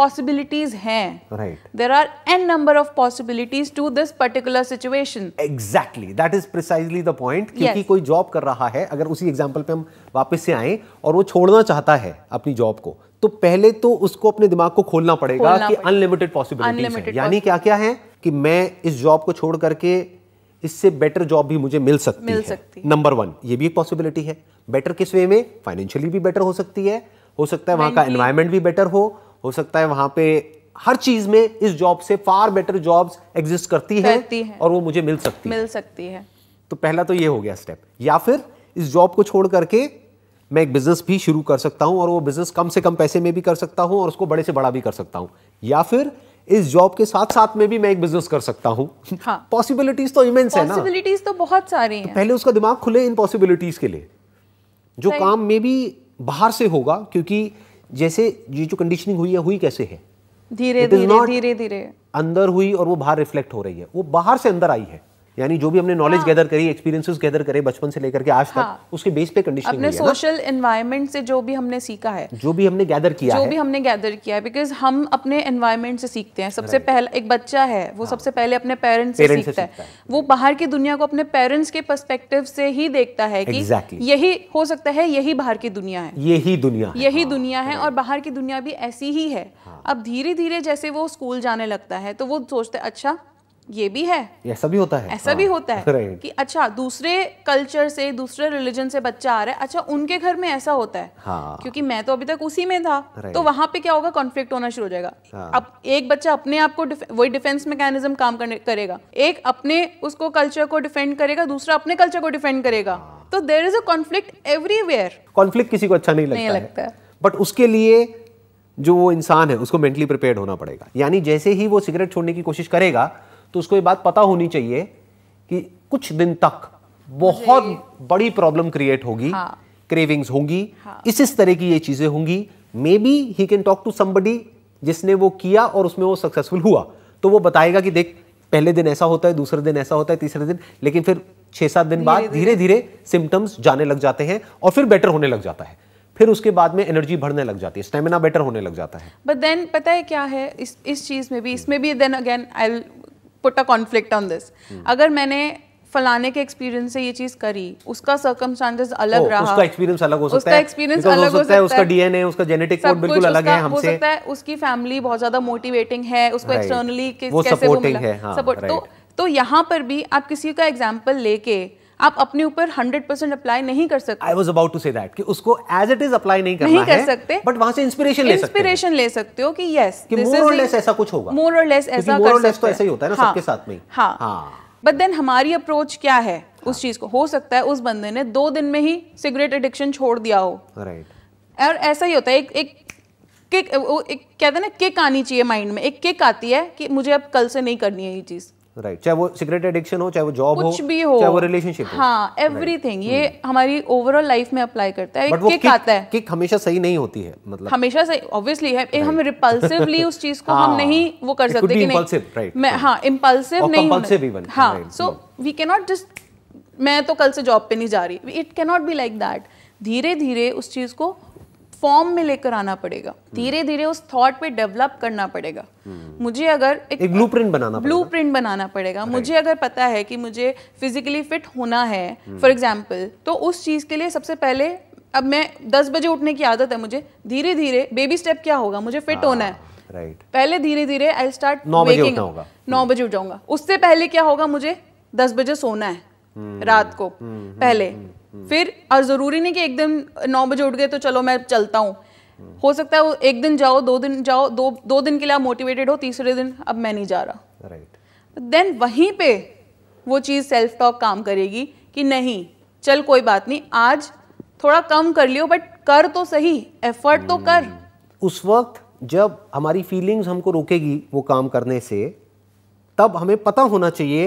possibilities hain right there are n number of possibilities to this particular situation exactly that is precisely the point क्योंकि yes. कोई job कर रहा है अगर उसी example पे हम वापस से आए और वो छोड़ना चाहता है अपनी जॉब को तो पहले तो उसको अपने दिमाग को खोलना पड़ेगा कि अनलिमिटेड पॉसिबिलिटीज यानी क्या क्या है कि मैं इस जॉब को छोड़ करके इससे बेटर जॉब भी मुझे मिल सकती मिल है नंबर वन ये भी एक पॉसिबिलिटी है बेटर किस वे में फाइनेंशियली भी बेटर हो सकती है हो सकता है वहां का एनवायरमेंट भी बेटर हो हो सकता है वहां पे हर चीज में इस जॉब से फार बेटर जॉब्स एग्जिस्ट करती है, है और वो मुझे मिल सकती मिल है। सकती है तो पहला तो ये हो गया स्टेप या फिर इस जॉब को छोड़ करके मैं एक बिजनेस भी शुरू कर सकता हूं और वो बिजनेस कम से कम पैसे में भी कर सकता हूं और उसको बड़े से बड़ा भी कर सकता हूं या फिर इस जॉब के साथ साथ में भी मैं एक बिजनेस कर सकता हूँ पॉसिबिलिटीज हाँ. तो इमेंस है ना पॉसिबिलिटीज तो बहुत सारी तो हैं तो पहले उसका दिमाग खुले इन पॉसिबिलिटीज के लिए जो काम में भी बाहर से होगा क्योंकि जैसे ये जो कंडीशनिंग हुई है हुई कैसे है धीरे धीरे धीरे धीरे अंदर हुई और वो बाहर रिफ्लेक्ट हो रही है वो बाहर से अंदर आई है यानी जो भी हमने नॉलेज गैदर हाँ। करी एक्सपीरियंसेस गैदर करे बचपन से लेकर के आज तक हाँ। उसके बेस पे कंडीशनिंग अपने सोशल एनवायरनमेंट से जो भी हमने सीखा है जो भी हमने गैदर किया जो है। भी हमने गैदर किया है बिकॉज हम अपने एनवायरनमेंट से सीखते हैं सबसे पहला एक बच्चा है वो हाँ। सबसे पहले अपने पेरेंट्स से सीखता है वो बाहर की दुनिया को अपने पेरेंट्स के परस्पेक्टिव से ही देखता है कि यही हो सकता है यही बाहर की दुनिया है यही दुनिया यही हाँ, दुनिया है और बाहर की दुनिया भी ऐसी ही है अब धीरे धीरे जैसे वो स्कूल जाने लगता है तो वो सोचते अच्छा ये भी है ऐसा भी होता है ऐसा हाँ, भी होता है कि अच्छा दूसरे कल्चर से दूसरे रिलीजन से बच्चा आ रहा है अच्छा उनके घर में ऐसा होता है हाँ, क्योंकि मैं तो अभी तक उसी में था तो वहां पे क्या होगा कॉन्फ्लिक्ट होना शुरू हो जाएगा हाँ, अब एक बच्चा अपने आप को वही डिफेंस मैकेनिज्म काम करने करेगा एक अपने उसको कल्चर को डिफेंड करेगा दूसरा अपने कल्चर को डिफेंड करेगा हाँ। तो there is a conflict everywhere conflict किसी को अच्छा नहीं लगता, बट उसके लिए जो वो इंसान है उसको मेंटली प्रिपेयर्ड होना पड़ेगा यानी जैसे ही वो सिगरेट छोड़ने की कोशिश करेगा तो उसको ये बात पता होनी चाहिए कि कुछ दिन तक बहुत बड़ी प्रॉब्लम क्रिएट होगी हाँ। क्रेविंग्स होंगी हाँ। इस इस तरह की ये चीजें होंगी maybe he can talk to somebody जिसने वो किया और उसमें वो सक्सेसफुल हुआ तो वो बताएगा कि देख पहले दिन ऐसा होता है दूसरे दिन ऐसा होता है तीसरे दिन लेकिन फिर छह सात दिन बाद धीरे धीरे सिम्टम्स जाने लग जाते हैं और फिर बेटर होने लग जाता है फिर उसके बाद में एनर्जी बढ़ने लग जाती है स्टेमिना बेटर होने लग जाता है बट देन पता है क्या है इस इस चीज़ में भी इसमें भी then again I put a conflict on this hmm. अगर मैंने फलाने के एक्सपीरियंस से ये चीज करी उसका सर्कमस्टांसेस अलग रहा उसका एक्सपीरियंस अलग हो सकता है उसका एक्सपीरियंस अलग हो सकता है उसका डीएनए उसका जेनेटिक कोड बिल्कुल अलग है हमसे हो सकता है उसकी फैमिली बहुत ज्यादा मोटिवेटिंग है उसको एक्सटर्नली कैसे वो मिला सपोर्ट हाँ, तो तो यहाँ पर भी आप किसी का एग्जाम्पल लेके आप अपने ऊपर 100% अप्लाई नहीं कर सकते I was about to say that कि उसको एज इट इज अप्लाई नहीं करना नहीं कर सकते बट वहां से इंस्पिरेशन ले सकते इंस्पिरेशन ले सकते हो कि यस मोर और लेस ऐसा कुछ होगा मोर और लेस ऐसा मोर और लेस तो ऐसा ही होता है ना हाँ, सबके साथ में बट हाँ। देन हाँ। हमारी अप्रोच क्या है उस चीज को हो सकता है उस बंदे ने दो दिन में ही सिगरेट एडिक्शन छोड़ दिया हो राइट और ऐसा ही होता है एक एक किक एक कहते हैं ना किक आनी चाहिए माइंड में एक किक आती है कि मुझे अब कल से नहीं करनी है ये चीज़ राइट चाहे वो सिगरेट एडिक्शन हो चाहे वो जॉब हो भी हो चाहे वो रिलेशनशिप हो हाँ एवरीथिंग ये hmm. हमारी ओवरऑल लाइफ में अप्लाई करता है किक, किक आता है किक हमेशा सही नहीं होती है मतलब हमेशा सही ऑब्वियसली है हम रिपल्सिवली उस चीज को [laughs] हम हाँ। नहीं वो कर सकते कि नहीं राइट मैं हां इंपल्सिव नहीं हां so we can not just मैं तो कल से जॉब पे नहीं जा रही it can not be like that धीरे धीरे उस चीज को फॉर्म में लेकर आना पड़ेगा धीरे धीरे उस थॉट पे डेवलप करना पड़ेगा मुझे अगर एक, एक प्रिंट बनाना ब्लू प्रिंट बनाना पड़ेगा मुझे अगर पता है कि मुझे फिजिकली फिट होना है फॉर hmm. एग्जाम्पल तो उस चीज़ के लिए सबसे पहले अब मैं दस बजे उठने की आदत है मुझे धीरे धीरे बेबी स्टेप क्या होगा मुझे फिट हाँ, होना है राइट right. पहले धीरे धीरे I start now now hmm. बजे उठ जाऊंगा उससे पहले क्या होगा मुझे दस बजे सोना है hmm. रात को पहले फिर और ज़रूरी नहीं कि एक दिन नौ बजे उठ गए तो चलो मैं चलता हूँ हो सकता है वो एक दिन जाओ दो दिन जाओ दो दो दिन के लिए आप मोटिवेटेड हो तीसरे दिन अब मैं नहीं जा रहा राइट देन वहीं पे वो चीज़ सेल्फ टॉक काम करेगी कि नहीं चल कोई बात नहीं आज थोड़ा कम कर लियो बट कर तो सही एफर्ट तो hmm. कर उस वक्त जब हमारी फीलिंग्स हमको रोकेगी वो काम करने से तब हमें पता होना चाहिए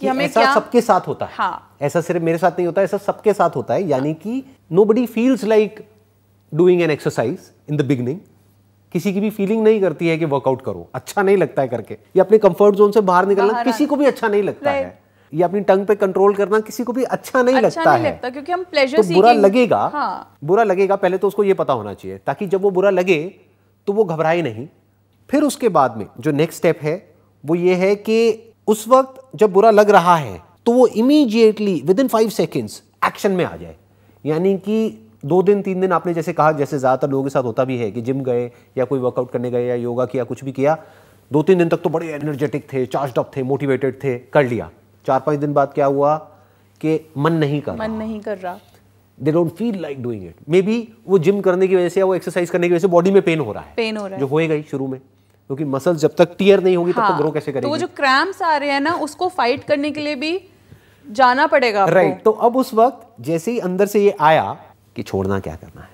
कि हमें ऐसा क्या सबके साथ होता है हाँ ऐसा सिर्फ मेरे साथ नहीं होता ऐसा सबके साथ होता है यानी कि nobody feels like doing an exercise in the beginning किसी की भी फीलिंग नहीं करती है कि वर्कआउट करो अच्छा नहीं लगता है करके या अपने कंफर्ट जोन से बाहर निकलना किसी को भी अच्छा नहीं लगता है या अपनी टंग पे कंट्रोल करना किसी को भी अच्छा नहीं अच्छा लगता नहीं है लगता, क्योंकि हम प्लेजर तो बुरा लगेगा हाँ। बुरा लगेगा पहले तो उसको ये पता होना चाहिए ताकि जब वो बुरा लगे तो वो घबराए नहीं फिर उसके बाद में जो नेक्स्ट स्टेप है वो ये है कि उस वक्त जब बुरा लग रहा है तो वो immediately within five seconds action में आ जाए यानी कि दो दिन तीन दिन आपने जैसे कहा जैसे ज़्यादातर लोगों के साथ होता भी है कि जिम गए या कोई वर्कआउट करने गए या योगा किया कुछ भी किया दो तीन दिन तक तो बड़े एनर्जेटिक थे चार्ज अप थे मोटिवेटेड थे कर लिया चार पाँच दिन बाद क्या हुआ कि मन नहीं कर मन नहीं कर रहा they don't feel like doing it maybe वो जिम करने की वजह से या वो एक्सरसाइज करने की वजह से बॉडी में पेन हो रहा है पेन हो रहा है जो होएगा ही शुरू में क्योंकि मसल जब तक टीयर नहीं होगी तब तक हाँ, ग्रो कैसे करेगी तो जो क्रैम्प्स आ रहे हैं ना उसको फाइट करने के लिए भी जाना पड़ेगा राइट right, तो अब उस वक्त जैसे ही अंदर से ये आया कि छोड़ना क्या करना है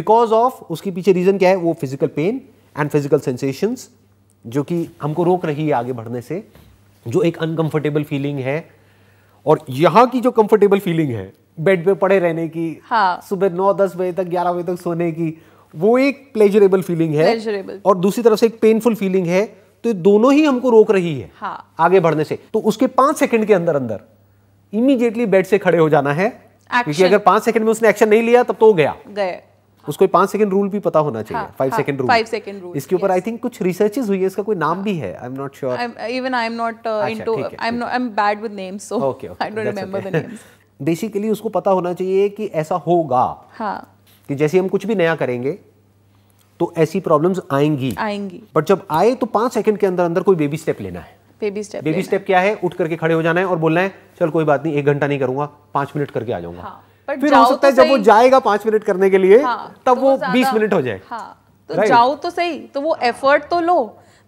बिकॉज ऑफ उसके पीछे रीजन क्या है वो physical pain and physical sensation जो कि हमको रोक रही है आगे बढ़ने से जो एक अनकंफर्टेबल फीलिंग है और यहाँ की जो कंफर्टेबल फीलिंग है बेड पे पड़े रहने की हाँ। सुबह नौ दस बजे तक ग्यारह बजे तक सोने की वो एक प्लेजरेबल फीलिंग है pleasurable. और दूसरी तरफ से एक पेनफुल फीलिंग है तो दोनों ही हमको रोक रही है हाँ. आगे बढ़ने से तो उसके पांच सेकंड के अंदर अंदर इमीडिएटली बेड से खड़े हो जाना है क्योंकि अगर पांच सेकंड में उसने एक्शन नहीं लिया तब तो वो गया गए उसको पांच सेकंड रूल भी पता होना चाहिए five second rule second rule इसके ऊपर आई थिंक कुछ रिसर्चेज हुई है इसका कोई नाम हाँ। भी है I am not sure even I am not into I am I am bad with names so I don't remember the names basically उसको पता होना चाहिए कि ऐसा होगा हाँ कि जैसे हम कुछ भी नया करेंगे तो ऐसी प्रॉब्लम्स आएंगी आएंगी बट जब आए तो पांच सेकंड के अंदर अंदर कोई बेबी स्टेप लेना है बेबी स्टेप बेबी स्टेप क्या है उठ करके खड़े हो जाना है और बोलना है चल कोई बात नहीं एक घंटा नहीं करूंगा पांच मिनट करके आ जाऊंगा हाँ, फिर हो सकता है तो जब वो जाएगा पांच मिनट करने के लिए हाँ, तब तो वो बीस मिनट हो जाए हाँ, तो जाओ तो सही तो वो एफर्ट तो लो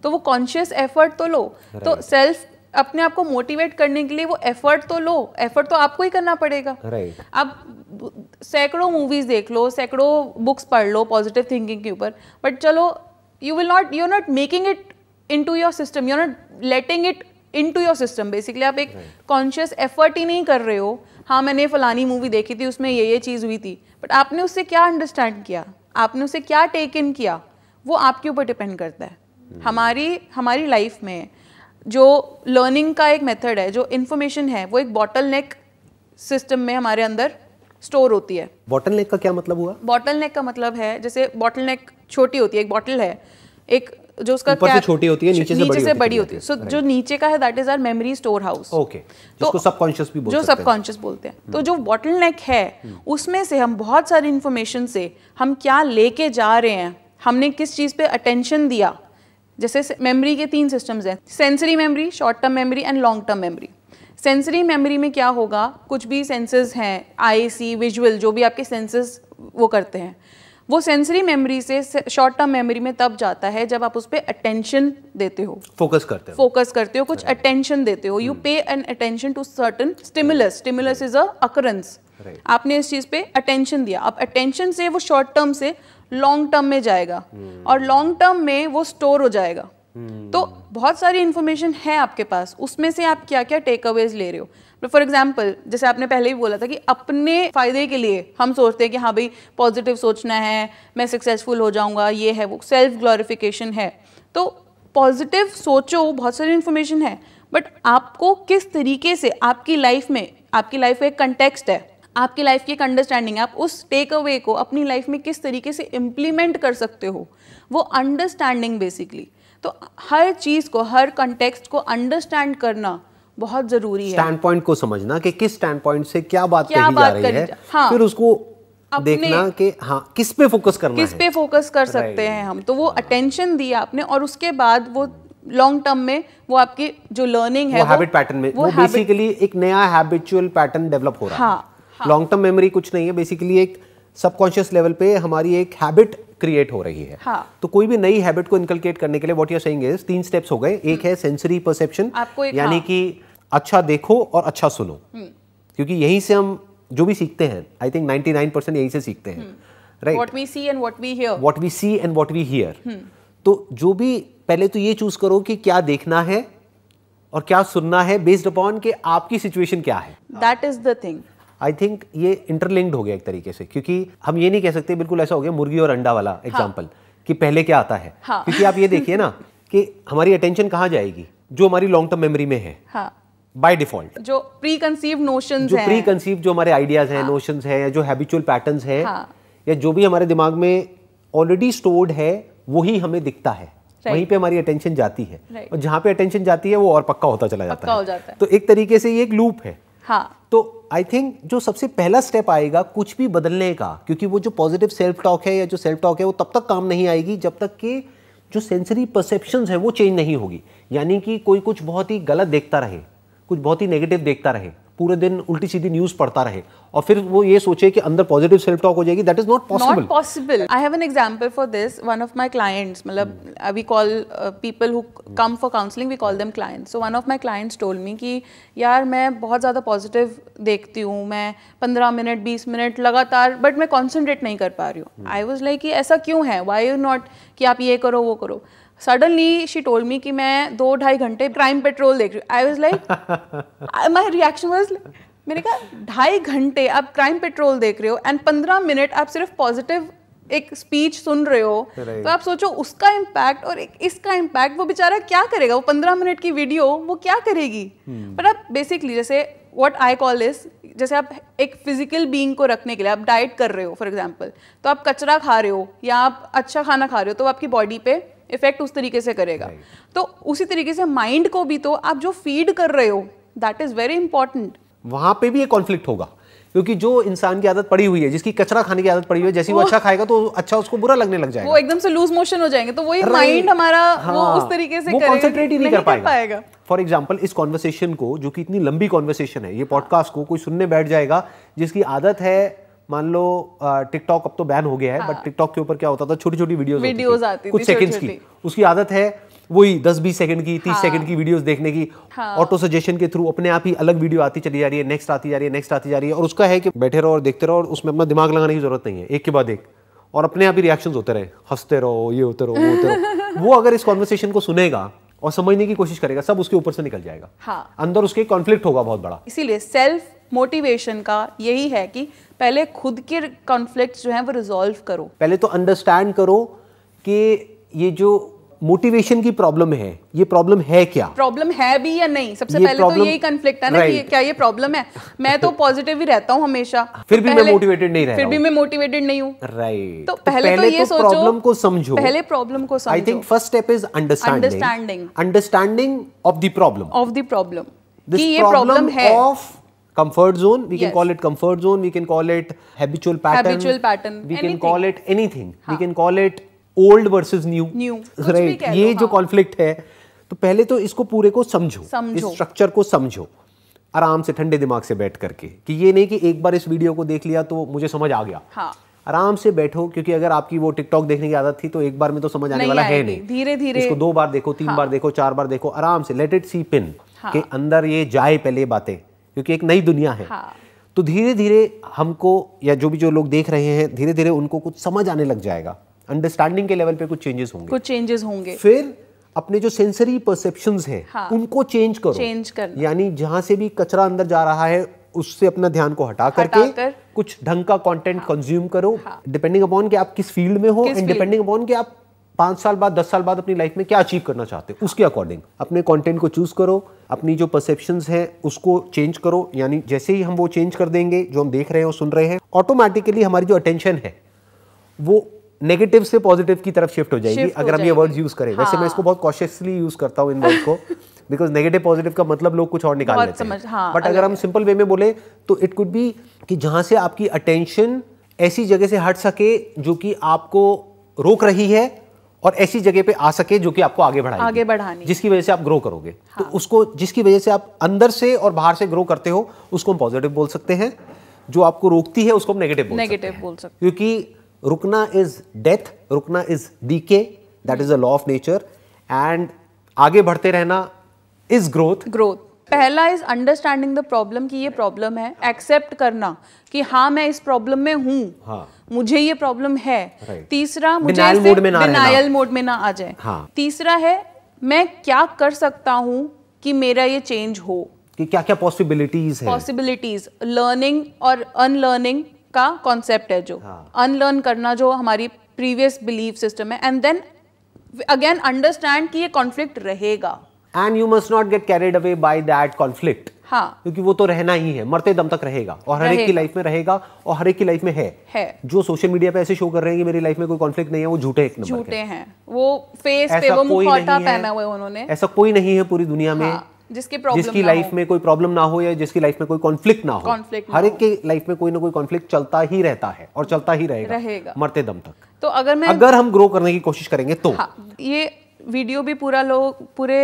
तो वो कॉन्शियस एफर्ट तो लो तो सेल्फ अपने आप को मोटिवेट करने के लिए वो एफर्ट तो लो एफर्ट तो आपको ही करना पड़ेगा राइट right. सैकड़ों मूवीज देख लो सैकड़ों बुक्स पढ़ लो पॉजिटिव थिंकिंग के ऊपर बट चलो you will not you are not making it into your system you are not letting it into your system basically आप एक कॉन्शियस एफर्ट ही नहीं कर रहे हो हाँ मैंने फलानी मूवी देखी थी उसमें ये ये चीज़ हुई थी बट आपने उससे क्या अंडरस्टैंड किया आपने उसे क्या टेक इन किया वो आपके ऊपर डिपेंड करता है hmm. हमारी हमारी लाइफ में जो लर्निंग का एक मेथड है जो इन्फॉर्मेशन है वो एक बॉटल नेक सिस्टम में हमारे अंदर स्टोर होती है बॉटल नेक का क्या मतलब हुआ बॉटल नेक का मतलब है जैसे बॉटल नेक छोटी होती है एक बॉटल है एक जो उसका क्या से छोटी होती है नीचे से नीचे से बड़ी होती है सो जो नीचे का है that is our memory storehouse okay तो सबकॉन्शियस भी बोल जो सबकॉन्शियस बोलते हैं तो हम्म। जो बॉटल नेक है हम्म। उसमें से हम बहुत सारी इन्फॉर्मेशन से हम क्या लेके जा रहे हैं हमने किस चीज़ पे अटेंशन दिया जैसे मेमोरी के तीन सिस्टम्स हैं sensory memory short term memory and long term memory sensory memory में क्या होगा कुछ भी सेंसेस हैं आई सी विजुअल जो भी आपके सेंसेस वो करते हैं वो सेंसरी मेमोरी से शॉर्ट टर्म मेमोरी में तब जाता है जब आप उस पर अटेंशन देते हो फोकस करते हो फोकस करते हो कुछ अटेंशन देते हो you pay an attention to certain stimulus stimulus is a occurrence आपने इस चीज़ पे अटेंशन दिया अब अटेंशन से वो शॉर्ट टर्म से लॉन्ग टर्म में जाएगा हम्म। और लॉन्ग टर्म में वो स्टोर हो जाएगा हम्म। तो बहुत सारी इन्फॉर्मेशन है आपके पास उसमें से आप क्या क्या टेक अवेज ले रहे हो फॉर एग्जाम्पल जैसे आपने पहले ही बोला था कि अपने फायदे के लिए हम सोचते हैं कि हाँ भाई पॉजिटिव सोचना है मैं सक्सेसफुल हो जाऊंगा ये है वो सेल्फ ग्लोरिफिकेशन है तो पॉजिटिव सोचो बहुत सारी इन्फॉर्मेशन है बट आपको किस तरीके से आपकी लाइफ में आपकी लाइफ का एक कंटेक्स्ट है आपकी लाइफ की एक अंडरस्टैंडिंग है आप उस टेक अवे को अपनी लाइफ में किस तरीके से इम्प्लीमेंट कर सकते हो वो अंडरस्टैंडिंग बेसिकली तो हर चीज़ को हर कंटेक्स्ट को अंडरस्टैंड करना बहुत जरूरी है स्टैंड पॉइंट को समझना कि किस स्टैंड पॉइंट से क्या बात क्या कही बात जा रही है हाँ, फिर उसको देखना कि हाँ किस पे फोकस करना किस है? पे फोकस कर सकते हैं हम तो वो अटेंशन दी आपने और उसके बाद वो लॉन्ग टर्म में वो आपकी जो लर्निंग है वो हैबिट पैटर्न में वो बेसिकली एक नया हैबिचुअल पैटर्न डेवलप हो रहा है हाँ लॉन्ग टर्म मेमोरी कुछ नहीं है बेसिकली एक सबकॉन्शियस लेवल पे हमारी एक हैबिट क्रिएट हो रही है हाँ. तो कोई भी नई हैबिट को इनकलकेट करने के लिए वॉट यूर सेइंग इज तीन स्टेप्स हो गए हम्म। एक है सेंसरी परसेप्शन यानी हाँ। कि अच्छा देखो और अच्छा सुनो हम्म। क्योंकि यहीं से हम जो भी सीखते हैं आई थिंक 99% यहीं से सीखते हैं right what we see and what we hear what we see and what we hear तो जो भी पहले तो ये चूज करो कि क्या देखना है और क्या सुनना है बेस्ड अपॉन कि आपकी सिचुएशन क्या है that is the thing I think ये इंटरलिंक्ड हो गया एक तरीके से क्योंकि हम ये नहीं कह सकते बिल्कुल ऐसा हो गया मुर्गी और अंडा वाला एग्जाम्पल हाँ। कि पहले क्या आता है हाँ। क्योंकि आप ये देखिए ना कि हमारी अटेंशन कहाँ जाएगी जो हमारी लॉन्ग टर्म मेमोरी में है बाय हाँ। डिफॉल्ट जो प्री कंसीव नोशन जो प्री कंसीव जो हमारे आइडियाज हैं नोशन हाँ। है या जो हैबिचुअल पैटर्न है या जो भी हमारे दिमाग में ऑलरेडी स्टोर्ड है वही हमें दिखता है Right. वहीं पे हमारी अटेंशन जाती है right. और जहाँ पे अटेंशन जाती है वो और पक्का होता चला पक्का जाता, है. हो जाता है तो एक तरीके से ये एक लूप है हाँ तो आई थिंक जो सबसे पहला स्टेप आएगा कुछ भी बदलने का क्योंकि वो जो पॉजिटिव सेल्फ टॉक है या जो सेल्फ टॉक है वो तब तक काम नहीं आएगी जब तक कि जो सेंसरी परसेप्शंस है वो चेंज नहीं होगी यानी कि कोई कुछ बहुत ही गलत देखता रहे कुछ बहुत ही नेगेटिव देखता रहे पूरे दिन उल्टी सीधी न्यूज पढ़ता रहे और फिर वो ये सोचे कि अंदर पॉजिटिव सेल्फ टॉक हो जाएगी that is not possible possible I have an example for this one of my clients मतलब we call people who come for counselling we call them clients so one of my clients told me कि यार मैं बहुत ज़्यादा positive देखती हूँ मैं पंद्रह मिनट बीस मिनट लगातार बट मैं कॉन्सेंट्रेट नहीं कर पा रही हूँ आई वॉज लाइक कि ऐसा क्यों है वाई यू नॉट कि आप ये करो वो करो सडनली शी टोल्ड मी कि मैं दो ढाई घंटे क्राइम पेट्रोल देख रही हूँ I was like my reaction was मैंने कहा ढाई घंटे आप क्राइम पेट्रोल देख रहे हो एंड पंद्रह मिनट आप सिर्फ पॉजिटिव एक स्पीच सुन रहे हो तो आप सोचो उसका इम्पैक्ट और एक इसका इम्पैक्ट वो बेचारा क्या करेगा वो पंद्रह मिनट की वीडियो वो क्या करेगी बट hmm. आप बेसिकली जैसे वॉट आई कॉल इज जैसे आप एक फिजिकल बींग को रखने के लिए आप डाइट कर रहे हो फॉर एग्जाम्पल तो आप कचरा खा रहे हो या आप अच्छा खाना खा रहे हो तो आपकी बॉडी पे इफेक्ट उस तरीके से करेगा तो उसी तरीके से माइंड को भी तो आप जो फीड कर रहे हो दैट इज वेरी इंपॉर्टेंट वहां पे भी एक कॉन्फ्लिक्ट होगा क्योंकि जो इंसान की आदत पड़ी हुई है जिसकी कचरा खाने की आदत पड़ी हुई है जैसे वो, वो अच्छा खाएगा तो अच्छा उसको बुरा लगने लग जाएगा वो एकदम से लूज मोशन हो जाएंगे तो वही माइंड हमारा हाँ, वो उस तरीके से वो कॉन्सेंट्रेट ही नहीं, नहीं कर पाएगा, पाएगा। फॉर एग्जाम्पल इस कॉन्वर्सेशन को जो कि इतनी लंबी कॉन्वर्सेशन है ये पॉडकास्ट को कोई सुनने बैठ जाएगा जिसकी आदत है मान लो टिकटॉक अब तो बैन हो गया है बट टिकटॉक हाँ। के ऊपर क्या होता था छोटी छोटी वीडियोस वीडियोस आती कुछ सेकंड्स की उसकी आदत है वही दस बीस सेकंड की तीस सेकंड हाँ। की वीडियोस देखने की ऑटो हाँ। सजेशन के थ्रू अपने आप ही अलग वीडियो आती चली जा रही है नेक्स्ट आती जा रही है नेक्स्ट आती जा रही है और उसका है कि बैठे रहो और देखते रहो और उसमें अपना दिमाग लगाने की जरूरत नहीं है एक के बाद एक और अपने आप ही रिएक्शन होते रहे हंसते रहो ये होते रहो वो होते रहो [laughs] वो अगर इस कॉन्वर्सेशन को सुनेगा और समझने की कोशिश करेगा सब उसके ऊपर से निकल जाएगा हाँ। अंदर उसके कॉन्फ्लिक्ट होगा बहुत बड़ा इसीलिए सेल्फ मोटिवेशन का यही है कि पहले खुद के कॉन्फ्लिक्ट जो हैं वो रिजॉल्व करो पहले तो अंडरस्टैंड करो कि ये जो मोटिवेशन की प्रॉब्लम है ये प्रॉब्लम है क्या प्रॉब्लम है भी या नहीं सबसे पहले तो यही कन्फ्लिक्ट है ना right. कि क्या ये प्रॉब्लम है मैं तो पॉजिटिव ही रहता हूँ हमेशा [laughs] फिर भी तो मैं मोटिवेटेड नहीं रहा फिर भी मैं मोटिवेटेड नहीं हूँ राइट right. तो, तो पहले, पहले तो ये तो प्रॉब्लम को समझो पहले प्रॉब्लम को समझो I think first step is understanding understanding understanding of the problem of the problem कि ये प्रॉब्लम है of comfort zone we yes. can call it comfort zone we can call it habitual pattern habitual pattern we anything. can call it anything हाँ. we can call it old versus new new right ये जो हाँ. conflict है तो पहले तो इसको पूरे को समझो इस स्ट्रक्चर को समझो आराम से ठंडे दिमाग से बैठ करके कि ये नहीं कि एक बार इस वीडियो को देख लिया तो मुझे समझ आ गया हाँ। आराम से बैठो क्योंकि अगर आपकी वो टिकटॉक देखने की आदत थी तो एक बार में तो समझ आने वाला है नहीं धीरे धीरे इसको दो बार देखो तीन हाँ। बार देखो चार बार देखो आराम से लेट इट सी पिन के अंदर ये जाए पहले बातें क्योंकि एक नई दुनिया है हाँ। तो धीरे धीरे हमको या जो भी जो लोग देख रहे हैं धीरे धीरे उनको कुछ समझ आने लग जाएगा अंडरस्टैंडिंग के लेवल पे कुछ चेंजेस होंगे कुछ चेंजेस होंगे फिर अपने जो सेंसरी परसेप्शन है हाँ, उनको चेंज करो चेंज कर यानी जहां से भी कचरा अंदर जा रहा है उससे अपना ध्यान को हटा, हटा करके कर, कुछ ढंग का कंटेंट कंज्यूम हाँ। करो डिपेंडिंग हाँ, अपॉन कि आप किस फील्ड में हो एंड डिपेंडिंग अपॉन कि आप पाँच साल बाद दस साल बाद अपनी लाइफ में क्या अचीव करना चाहते हो उसके अकॉर्डिंग अपने कंटेंट को चूज़ करो अपनी जो परसेप्शन हैं उसको चेंज करो यानी जैसे ही हम वो चेंज कर देंगे जो हम देख रहे हैं और सुन रहे हैं ऑटोमेटिकली हमारी जो अटेंशन है वो नेगेटिव से पॉजिटिव की तरफ शिफ्ट हो जाएगी shift अगर हम ये वर्ड यूज़ करें हाँ। वैसे मैं हाँ। इसको बहुत कॉशियसली यूज़ करता हूँ इन वर्ड को बिकॉज नेगेटिव पॉजिटिव का मतलब लोग कुछ और निकाल लेते हैं बट हाँ, अगर हम सिंपल वे में बोले तो इट कुड बी कि जहाँ से आपकी अटेंशन ऐसी जगह से हट सके जो कि आपको रोक रही है और ऐसी जगह पे आ सके जो कि आपको आगे बढ़ाए आगे बढ़ाने जिसकी वजह से आप ग्रो करोगे हाँ। तो उसको जिसकी वजह से आप अंदर से और बाहर से ग्रो करते हो उसको हम पॉजिटिव बोल सकते हैं जो आपको रोकती है उसको हम नेगेटिव बोल नेगेटिव बोल सकते क्योंकि रुकना इज डेथ रुकना is decay that is a law of nature and आगे बढ़ते रहना इज ग्रोथ ग्रोथ पहला इज़ अंडरस्टैंडिंग द प्रॉब्लम कि ये प्रॉब्लम है एक्सेप्ट करना कि हाँ मैं इस प्रॉब्लम में हूँ हाँ. मुझे ये प्रॉब्लम है तीसरा मुझे डिनायल मोड में ना आ जाए हाँ. तीसरा है मैं क्या कर सकता हूँ कि मेरा ये चेंज हो कि क्या क्या पॉसिबिलिटीज है पॉसिबिलिटीज लर्निंग और अनलर्निंग का कॉन्सेप्ट है जो अनलर्न हाँ. करना जो हमारी प्रीवियस बिलीफ सिस्टम है एंड देन अगेन अंडरस्टैंड कि ये कॉन्फ्लिक्ट रहेगा एंड you must not get carried away by that conflict हाँ. क्योंकि वो तो रहना ही है मरते दम तक रहेगा और हर एक की लाइफ में रहेगा और हर एक की लाइफ में है, है। जो सोशल मीडिया पे ऐसे शो कर रहे हैं कि मेरी लाइफ में कोई कॉन्फ्लिक्ट नहीं है वो झूठे एक नंबर झूठे हैं वो फेस पे वो मुखौटा पहना हुआ है उन्होंने ऐसा कोई नहीं है पूरी दुनिया में हाँ, जिसकी जिसकी जिसकी लाइफ में कोई प्रॉब्लम ना हो या जिसकी लाइफ में कोई कॉन्फ्लिक्ट ना हो हर एक की लाइफ में कोई ना कोई कॉन्फ्लिक्ट चलता ही रहता है और चलता ही रहेगा, मरते दम तक तो अगर मैं अगर हम ग्रो करने की कोशिश करेंगे तो हाँ, ये वीडियो भी पूरा लोग पूरे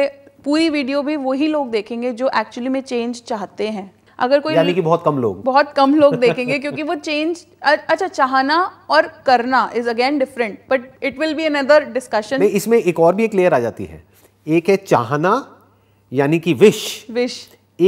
पूरी वीडियो भी वही लोग देखेंगे जो एक्चुअली में चेंज चाहते हैं अगर कोई यानी कि बहुत कम लोग बहुत कम लोग देखेंगे क्योंकि वो चेंज अच्छा चाहना और करना is again different but it will be another discussion इसमें एक और भी एक लेयर आ जाती है एक है चाहना यानी कि विश विश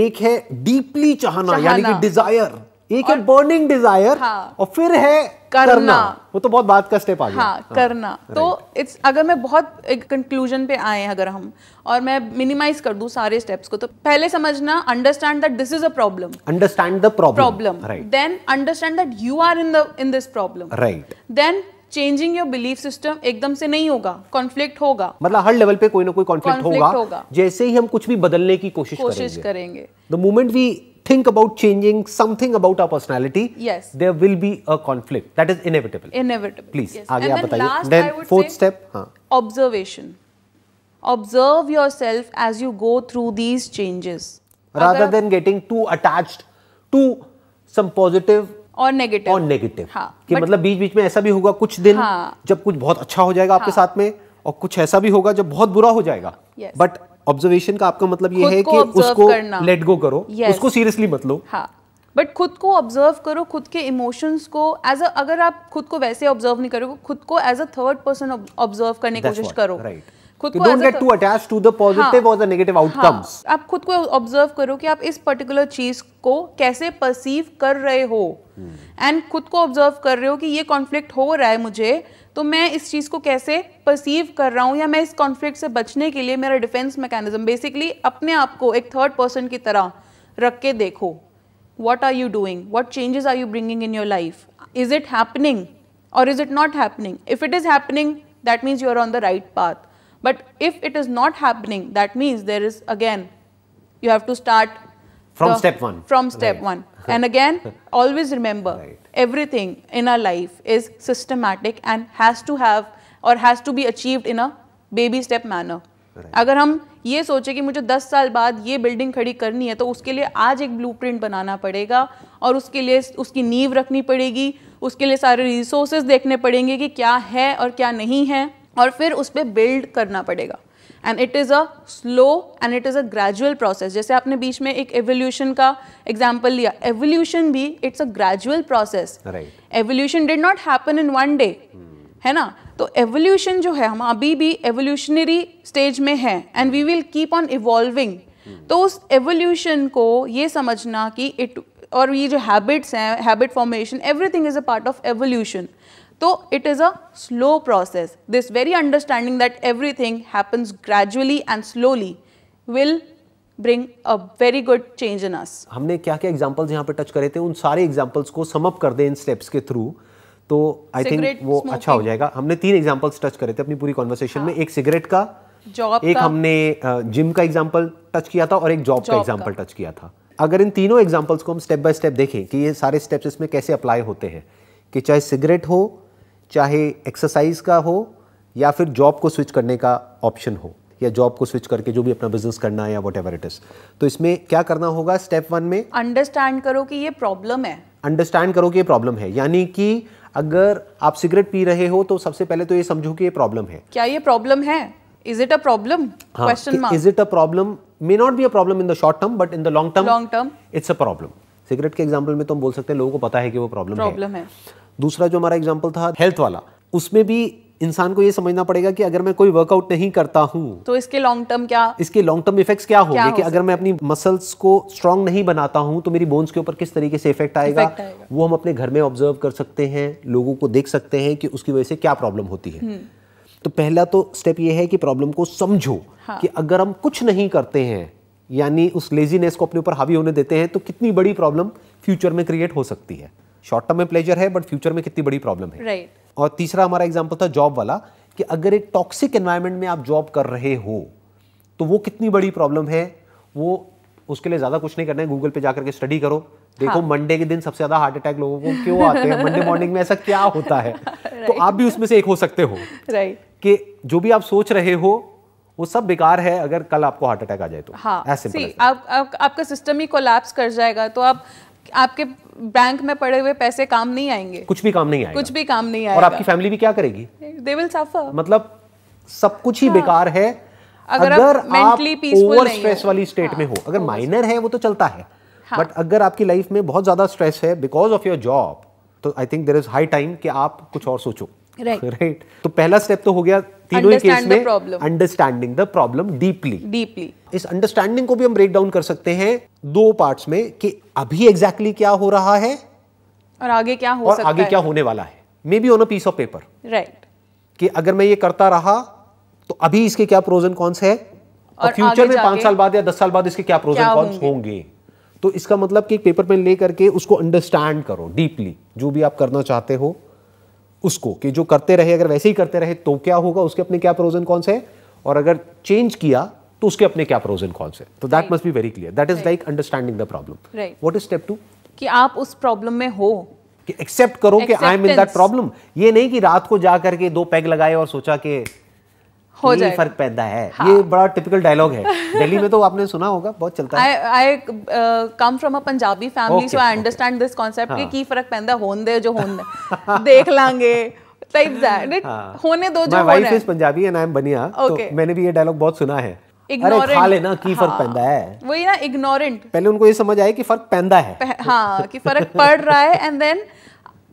एक है डीपली चाहना, चाहना। यानी कि डिजायर एक है बर्निंग डिजायर हाँ। और फिर है करना, करना वो तो बहुत बात का स्टेप आ गया हाँ, हाँ करना हाँ, तो इट्स अगर मैं बहुत एक कंक्लूजन पे आए अगर हम और मैं मिनिमाइज कर दूं सारे स्टेप्स को तो पहले समझना understand that this is a problem understand the problem problem then understand that you are in the in this problem right then changing your belief system एकदम से नहीं होगा कॉन्फ्लिक्ट होगा मतलब हर लेवल पे कोई ना कोई कॉन्फ्लिक्ट होगा, होगा जैसे ही हम कुछ भी बदलने की कोशिश कोशिश करेंगे the moment we think about changing something about our personality, yes, there will be a conflict. That is inevitable. Inevitable. Please, yes. आगे आप बताइए. Then fourth step, Huh. Observation. Observe yourself as you go through these changes. Rather Agar, than getting too attached to some positive और negative और negative हाँ, कि but, मतलब बीच बीच में ऐसा भी होगा कुछ दिन हाँ, जब कुछ बहुत अच्छा हो जाएगा हाँ, आपके साथ में और कुछ ऐसा भी होगा जब बहुत बुरा हो जाएगा बट yes. ऑब्जर्वेशन का आपका मतलब ये है कि उसको लेट गो करो yes. उसको सीरियसली मत लो बट हाँ, खुद को ऑब्जर्व करो खुद के इमोशंस को एज अ अगर आप खुद को वैसे ऑब्जर्व नहीं करोगे खुद को as a third person observe करने की कोशिश करो राइट right. हाँ, हाँ, आप खुद को ऑब्जर्व करो कि आप इस पर्टिकुलर चीज को कैसे परसीव कर रहे हो एंड hmm. खुद को ऑब्जर्व कर रहे हो कि ये कॉन्फ्लिक्ट हो रहा है मुझे तो मैं इस चीज़ को कैसे परसीव कर रहा हूँ या मैं इस कॉन्फ्लिक्ट से बचने के लिए मेरा डिफेंस मैकेनिज्म बेसिकली अपने आप को एक थर्ड पर्सन की तरह रख के देखो what are you doing what changes are you bringing in your life is it happening और is it not happening if it is happening that means you are on the right path but if it is not happening that means there is again you have to start from step one from step one and one always remember [laughs] everything in our life is systematic and has to have or has to be achieved in a baby step manner. अगर हम ये सोचे कि मुझे 10 साल बाद ये building खड़ी करनी है तो उसके लिए आज एक ब्लू बनाना पड़ेगा और उसके लिए उसकी नींव रखनी पड़ेगी उसके लिए सारे रिसोर्सेज देखने पड़ेंगे कि क्या है और क्या नहीं है और फिर उस पर बिल्ड करना पड़ेगा and it is a slow and it is a gradual process जैसे आपने बीच में एक एवोल्यूशन का एग्जाम्पल लिया एवोल्यूशन भी it's a gradual process evolution did not happen in one day है ना तो एवोल्यूशन जो है हम अभी भी एवोल्यूशनरी स्टेज में है and we will keep on evolving तो उस एवोल्यूशन को ये समझना कि इट और ये जो हैबिट्स हैं habit formation everything is a part of evolution तो it is a slow process this very understanding that everything happens gradually and slowly will bring a very good change in us हमने क्या क्या examples यहाँ पे touch करे थे उन सारे एग्जाम्पल्स को समअप कर दें इन स्टेप्स के थ्रू तो आई थिंक वो smoking. अच्छा हो जाएगा हमने तीन एग्जाम्पल्स टच करे थे अपनी पूरी कॉन्वर्सेशन हाँ. में एक सिगरेट का जॉब एक का, हमने जिम का एग्जाम्पल टच किया था और एक जॉब का एग्जाम्पल टच किया था अगर इन तीनों एग्जाम्पल्स को हम स्टेप बाय स्टेप देखें कि ये सारे स्टेप्स इसमें कैसे अप्लाई होते हैं कि चाहे सिगरेट हो चाहे एक्सरसाइज का हो या फिर जॉब को स्विच करने का ऑप्शन हो या जॉब को स्विच करके जो भी अपना बिजनेस करना है या वट एवर इट इज तो इसमें क्या करना होगा स्टेप वन में अंडरस्टैंड करो कि ये प्रॉब्लम है अंडरस्टैंड करो कि ये प्रॉब्लम है यानी कि अगर आप सिगरेट पी रहे हो तो सबसे पहले तो ये समझो कि ये प्रॉब्लम है क्या ये प्रॉब्लम है is it a problem question mark is it a problem may not be a problem in the short term but in the long term long term it's a problem cigarette के example में तो हम बोल सकते हैं लोगों को पता है कि वो प्रॉब्लम है, है। दूसरा जो हमारा एग्जाम्पल था हेल्थ वाला उसमें भी इंसान को ये समझना पड़ेगा कि अगर मैं कोई वर्कआउट नहीं करता हूँ तो इसके लॉन्ग टर्म क्या इसके लॉन्ग टर्म इफेक्ट्स क्या होंगे हो कि अगर मैं अपनी मसल्स को स्ट्रांग नहीं बनाता हूँ तो मेरी बोन्स के ऊपर किस तरीके से इफेक्ट आएगा? आएगा वो हम अपने घर में ऑब्जर्व कर सकते हैं लोगों को देख सकते हैं कि उसकी वजह से क्या प्रॉब्लम होती है हम्म। तो पहला तो स्टेप ये है कि प्रॉब्लम को समझो हाँ। कि अगर हम कुछ नहीं करते हैं यानी उस लेजीनेस को अपने ऊपर हावी होने देते हैं तो कितनी बड़ी प्रॉब्लम फ्यूचर में क्रिएट हो सकती है शॉर्ट टर्म में प्लेजर है बट फ्यूचर में कितनी बड़ी प्रॉब्लम है राइट right. और तीसरा हमारा एग्जाम्पल था जॉब वाला कि अगर एक टॉक्सिक एन्वायरमेंट में आप जॉब कर रहे हो तो वो कितनी बड़ी प्रॉब्लम है वो उसके लिए ज़्यादा कुछ नहीं करना है गूगल पे जाकर के स्टडी करो देखो हाँ. मंडे के दिन सबसे ज़्यादा हार्ट अटैक लोगों को क्यों आते हैं मंडे मॉर्निंग में ऐसा क्या होता है [laughs] तो right. तो आप भी उसमें से एक हो सकते हो राइट right. कि जो भी आप सोच रहे हो वो सब बेकार है अगर कल आपको हार्ट अटैक आ जाए तो हाँ, ऐसे आप, आप, आपका सिस्टम ही कोलैप्स कर जाएगा तो आप आपके बैंक में पड़े हुए पैसे काम नहीं आएंगे कुछ भी काम नहीं आएगा कुछ भी काम नहीं आएगा और आपकी फैमिली भी क्या करेगी दे विल सफर मतलब सब कुछ ही हाँ। बेकार है अगर, अगर आप पीसफुल स्ट्रेस वाली स्टेट हाँ। में हो हाँ, अगर माइनर है वो तो चलता है बट हाँ। अगर आपकी लाइफ में बहुत ज्यादा स्ट्रेस है बिकॉज ऑफ योर जॉब तो I think there is high time कि आप कुछ और सोचो राइट तो पहला स्टेप तो हो गया तीनों ही केस में understanding the problem deeply deeply इस अंडरस्टैंडिंग को भी हम ब्रेक डाउन कर सकते हैं दो पार्ट्स में कि अभी एग्जैक्टली exactly क्या हो रहा है और आगे क्या हो और सकता आगे है? क्या होने वाला है maybe on a piece of paper right कि अगर मैं ये करता रहा तो अभी इसके क्या प्रोजन कौन से है और फ्यूचर में पांच साल बाद या दस साल बाद इसके क्या प्रोजन कौन होंगे तो इसका मतलब कि पेपर पेन ले करके उसको अंडरस्टैंड करो डीपली जो भी आप करना चाहते हो उसको कि जो करते रहे अगर वैसे ही करते रहे तो क्या होगा उसके अपने क्या प्रोजन कौन से और अगर चेंज किया तो उसके अपने क्या प्रोजन कौन से तो that must be very clear that is like understanding the problem what is step two कि आप उस प्रॉब्लम में हो कि एक्सेप्ट करो कि I am in that problem ये नहीं कि रात को जाकर के दो पैग लगाए और सोचा कि हो जाए फर्क पैदा है हाँ. ये बड़ा टिपिकल डायलॉग है [laughs] दिल्ली में तो आपने सुना होगा बहुत चलता है I come from a Punjabi family so I understand this concept कि हाँ। की फर्क पैदा होन दे जो होन दे [laughs] देख लांगे लाइक दैट इट होने दो जो होना है पंजाबी एंड आई एम बनिया तो मैंने भी ये डायलॉग बहुत सुना है अरे खा लेना की हाँ, फर्क है वही ना इग्नोरेंट पहले उनको ये समझ आया कि फर्क पैदा है पह, हाँ कि फर्क पड़ रहा है एंड देन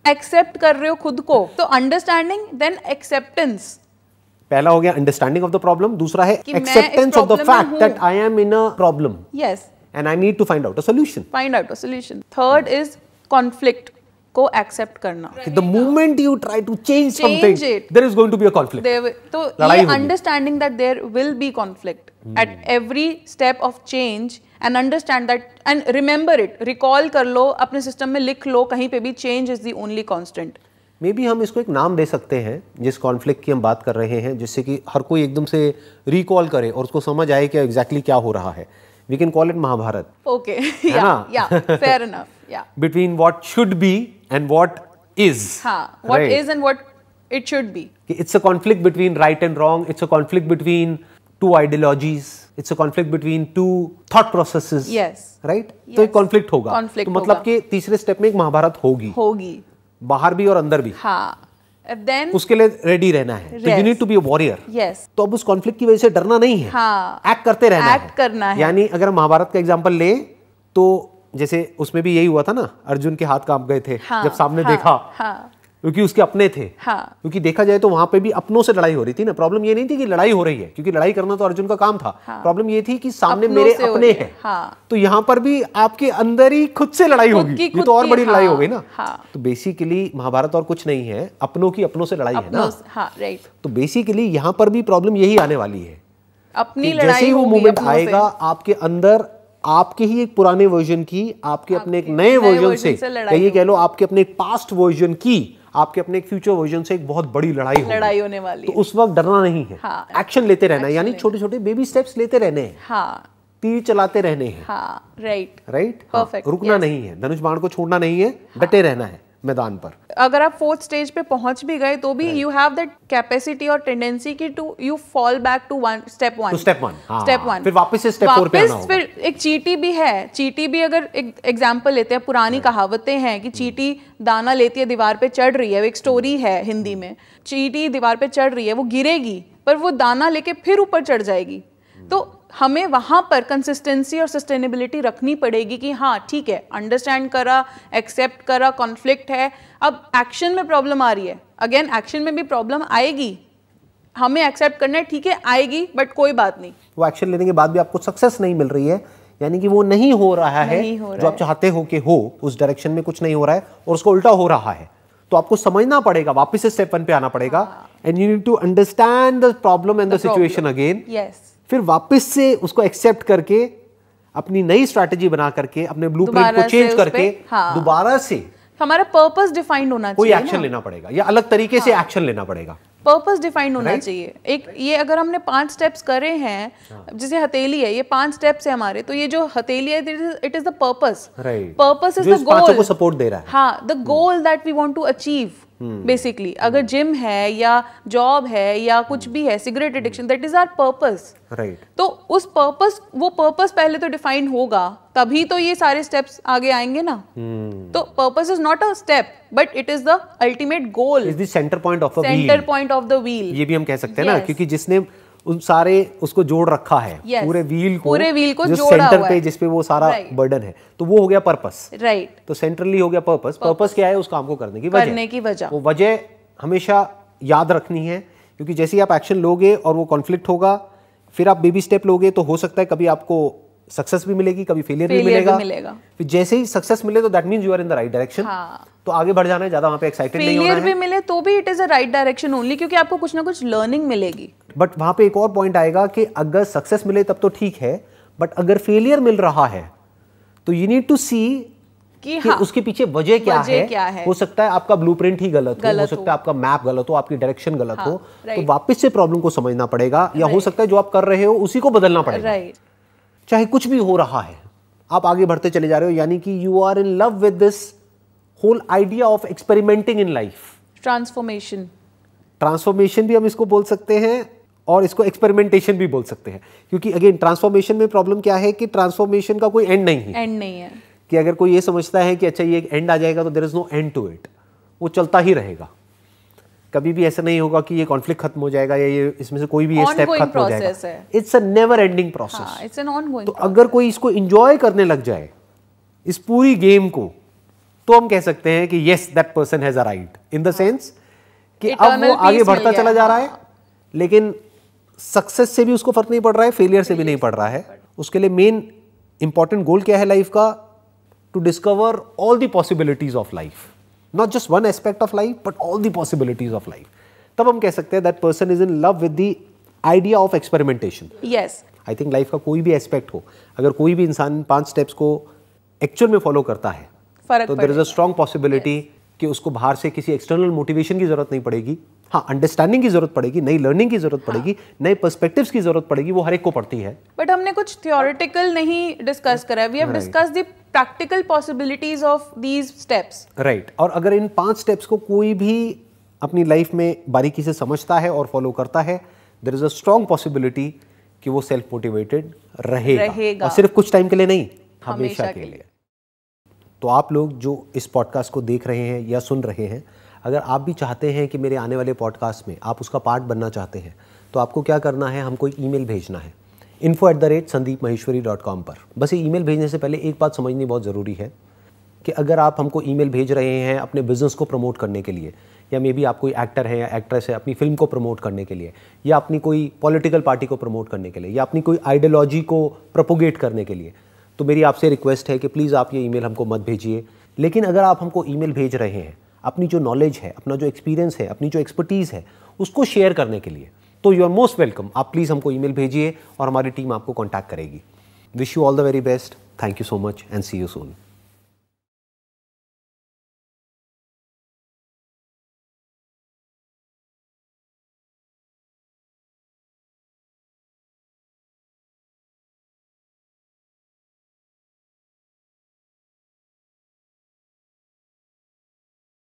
एक्सेप्ट कर रहे हो खुद को तो अंडरस्टैंडिंग देन एक्सेप्टेंस पहला हो गया अंडरस्टैंडिंग ऑफ द प्रॉब्लम दूसरा है acceptance of the fact that I am in a problem yes and I need to find out a solution find out a solution third is conflict को accept करना the moment you try to change something there is going to be a conflict तो ये understanding that there will be conflict at every step of change and understand that and remember it recall कर लो अपने system में लिख लो कहीं पे भी change is the only constant may be हम इसको एक नाम दे सकते हैं जिस कॉन्फ्लिक्ट की हम बात कर रहे हैं जिससे कि हर कोई एकदम से रिकॉल करे और उसको समझ आए कि एग्जैक्टली क्या हो रहा है we can call it Mahabharat okay या fair enough between what should be and what is हां what is and what it should be it's a conflict between right and wrong it's a conflict between two ideologies it's a conflict between two thought processes yes तो एक conflict होगा तो मतलब कि तीसरे step में एक महाभारत होगी होगी बाहर भी और अंदर भी हाँ उसके लिए रेडी रहना है तो you need to be warrior yes तो अब उस कॉन्फ्लिक्ट की वजह से डरना नहीं है हाँ, एक्ट करते रहना एक्ट करना है यानी अगर महाभारत का एग्जाम्पल ले तो जैसे उसमें भी यही हुआ था ना अर्जुन के हाथ कांप गए थे हाँ, जब सामने हाँ, देखा हाँ, क्योंकि उसके अपने थे हाँ। क्योंकि देखा जाए तो वहां पे भी अपनों से लड़ाई हो रही थी ना प्रॉब्लम ये नहीं थी कि लड़ाई हो रही है क्योंकि लड़ाई करना तो अर्जुन का काम था हाँ। प्रॉब्लम ये थी कि सामने मेरे अपने हैं हाँ। तो यहाँ पर भी आपके अंदर ही खुद से लड़ाई होगी ये तो और बड़ी लड़ाई हो हाँ, गई ना हाँ। तो बेसिकली महाभारत और कुछ नहीं है अपनों की अपनों से लड़ाई है ना हाँ, तो बेसिकली यहाँ पर भी प्रॉब्लम यही आने वाली है अपनी जैसे ही वो मूवमेंट आएगा आपके अंदर आपके ही एक पुराने वर्जन की आपके अपने एक नए वर्जन से कहिए कह लो आपके अपने पास्ट वर्जन की आपके अपने फ्यूचर वर्जन से एक बहुत बड़ी लड़ाई लड़ाई होने वाली तो उस वक्त डरना नहीं है हाँ, एक्शन लेते रहना यानी छोटे छोटे बेबी स्टेप्स लेते रहने हैं हाँ, तीर चलाते रहने हैं राइट हाँ, राइट हाँ, रुकना नहीं है धनुष बाण को छोड़ना नहीं है डटे रहना है मैदान पर अगर आप फोर्थ स्टेज पे पहुंच भी गए तो भी यू हैव दैट कैपेसिटी और टेंडेंसी की to you fall back to one step one step one step one फिर वापस से स्टेप फोर पे आना होगा फिर एक चीटी भी है चीटी भी अगर एक एग्जांपल लेते हैं पुरानी कहावतें हैं कि hmm. चीटी दाना लेती है दीवार पे चढ़ रही है एक स्टोरी है हिंदी hmm. में चीटी दीवार पे चढ़ रही है वो गिरेगी पर वो दाना लेके फिर ऊपर चढ़ जाएगी तो हमें वहाँ पर कंसिस्टेंसी और सस्टेनेबिलिटी रखनी पड़ेगी कि हाँ ठीक है अंडरस्टैंड करा एक्सेप्ट करा कॉन्फ्लिक्ट है अब एक्शन में प्रॉब्लम आ रही है अगेन एक्शन में भी प्रॉब्लम आएगी हमें एक्सेप्ट करना है ठीक है आएगी बट कोई बात नहीं वो एक्शन लेने के बाद भी आपको सक्सेस नहीं मिल रही है यानी कि वो नहीं हो रहा है हो रहा जो आप चाहते हो कि हो उस डायरेक्शन में कुछ नहीं हो रहा है और उसको उल्टा हो रहा है तो आपको समझना पड़ेगा वापस से स्टेप वन पे आना पड़ेगा and you need to understand the problem and the situation again yes फिर वापस से उसको एक्सेप्ट करके अपनी नई स्ट्रेटेजी बना करके अपने ब्लू को चेंज करके हाँ। दोबारा से हमारा पर्पस डिफाइंड होना चाहिए कोई एक्शन लेना पड़ेगा या अलग तरीके से एक्शन हाँ। लेना पड़ेगा पर्पस डिफाइंड होना चाहिए एक ये अगर हमने पांच स्टेप्स करे हैं हाँ। जैसे हथेली है ये पांच स्टेप्स है हमारे तो ये जो हथेली है it is the purpose purpose is the goal support दे रहा है हाँ the goal that we want to achieve basically hmm. Hmm. अगर जिम है या जॉब है या कुछ भी है cigarette addiction that is our purpose right तो उस पर्पस वो पर्पस पहले तो डिफाइन होगा तभी तो ये सारे स्टेप्स आगे आएंगे ना hmm. तो purpose is not a step but it is the ultimate goal is the centre point of centre point of the wheel ये भी हम कह सकते हैं yes. ना क्योंकि जिसने उन सारे उसको जोड़ रखा है yes. पूरे व्हील को पूरे व्हील को जो सेंटर पे जिसपे वो सारा right. बर्डन है तो वो हो गया पर्पस राइट right. तो सेंट्रली हो गया पर्पस पर्पस क्या है उस काम को करने की वजह करने की वजह वो वजह हमेशा याद रखनी है क्योंकि जैसे ही आप एक्शन लोगे और वो कॉन्फ्लिक्ट होगा फिर आप बेबी स्टेप लोगे तो हो सकता है कभी आपको सक्सेस भी मिलेगी कभी फेलियर भी मिलेगा, फिर जैसे ही सक्सेस मिले तो that mean you are in the right direction तो आगे बढ़ जाना है ज्यादा वहाँ पे एक्साइटेड नहीं होना भी मिले तो भी it is a right direction only क्योंकि आपको कुछ ना कुछ लर्निंग मिलेगी बट वहाँ पे एक और पॉइंट आएगा कि अगर सक्सेस मिले तब तो ठीक है बट अगर फेलियर मिल रहा है तो यू नीड टू सी कि, कि हाँ, उसके पीछे वजह क्या, क्या है हो सकता है आपका ब्लूप्रिंट ही गलत, गलत हो, हो सकता है आपका मैप गलत हो आपकी डायरेक्शन गलत हाँ, हो तो वापस से प्रॉब्लम को समझना पड़ेगा या हो सकता है जो आप कर रहे हो उसी को बदलना पड़ेगा चाहे कुछ भी हो रहा है आप आगे बढ़ते चले जा रहे हो यानी कि you are in love with this whole idea of experimenting in life transformation transformation भी हम इसको बोल सकते हैं और इसको एक्सपेरिमेंटेशन भी बोल सकते हैं क्योंकि अगेन ट्रांसफॉर्मेशन में प्रॉब्लम क्या है कि ट्रांसफॉर्मेशन का कोई एंड नहीं है एंड नहीं है कि अगर कोई ये समझता है कि अच्छा ये एक एंड आ जाएगा तो there is no end to it वो चलता ही रहेगा कभी भी ऐसा नहीं होगा कि ये कॉन्फ्लिक्ट खत्म हो जाएगा या ये इसमें से कोई भी ये स्टेप खत्म हो जाएगा it's a never ending process it's an ongoing तो अगर कोई इसको एंजॉय करने लग जाए इस पूरी गेम को तो हम कह सकते हैं कि yes that person has a right in the sense कि अब वो आगे बढ़ता चला जा रहा हाँ। है लेकिन सक्सेस से भी उसको फर्क नहीं पड़ रहा है फेलियर से भी नहीं पड़ रहा है उसके लिए मेन इंपॉर्टेंट गोल क्या है लाइफ का to discover all the possibilities of life not just one aspect of life but all the possibilities of life तब हम कह सकते हैं that person is in love with the idea of experimentation yes I think life का कोई भी aspect हो अगर कोई भी इंसान पांच स्टेप्स को एक्चुअल में फॉलो करता है फर्क तो there is a strong possibility कि उसको बाहर से किसी एक्सटर्नल मोटिवेशन की जरूरत नहीं पड़ेगी हाँ अंडरस्टैंडिंग की जरूरत पड़ेगी नई लर्निंग की जरूरत पड़ेगी हाँ। नए पर्सपेक्टिव्स की जरूरत पड़ेगी वो हर एक को पड़ती है बट हमने कुछ थियोरिटिकल नहीं डिस्कस करा we have discuss the practical possibilities of these steps right और अगर इन पांच स्टेप्स को कोई भी अपनी लाइफ में बारीकी से समझता है और फॉलो करता है there is a strong possibility कि वो सेल्फ मोटिवेटेड रहेगा।, रहेगा और सिर्फ कुछ टाइम के लिए नहीं हमेशा, हमेशा के लिए तो आप लोग जो इस पॉडकास्ट को देख रहे हैं या सुन रहे हैं अगर आप भी चाहते हैं कि मेरे आने वाले पॉडकास्ट में आप उसका पार्ट बनना चाहते हैं तो आपको क्या करना है हमको ई मेल भेजना है info at the rate Sandeep Maheshwari dot com पर बस ये ई मेल भेजने से पहले एक बात समझनी बहुत ज़रूरी है कि अगर आप हमको ई मेल भेज रहे हैं अपने बिज़नेस को प्रमोट करने के लिए या मे बी आप कोई एक्टर हैं या एक्ट्रेस है अपनी फिल्म को प्रमोट करने के लिए या अपनी कोई पॉलिटिकल पार्टी को प्रमोट करने के लिए या अपनी कोई आइडियोलॉजी को प्रपोगेट करने के लिए तो मेरी आपसे रिक्वेस्ट है कि प्लीज़ आप ये ईमेल हमको मत भेजिए लेकिन अगर आप हमको ईमेल भेज रहे हैं अपनी जो नॉलेज है अपना जो एक्सपीरियंस है अपनी जो एक्सपर्टीज़ है उसको शेयर करने के लिए तो यू आर मोस्ट वेलकम आप प्लीज़ हमको ईमेल भेजिए और हमारी टीम आपको कॉन्टैक्ट करेगी wish you all the very best thank you so much and see you Son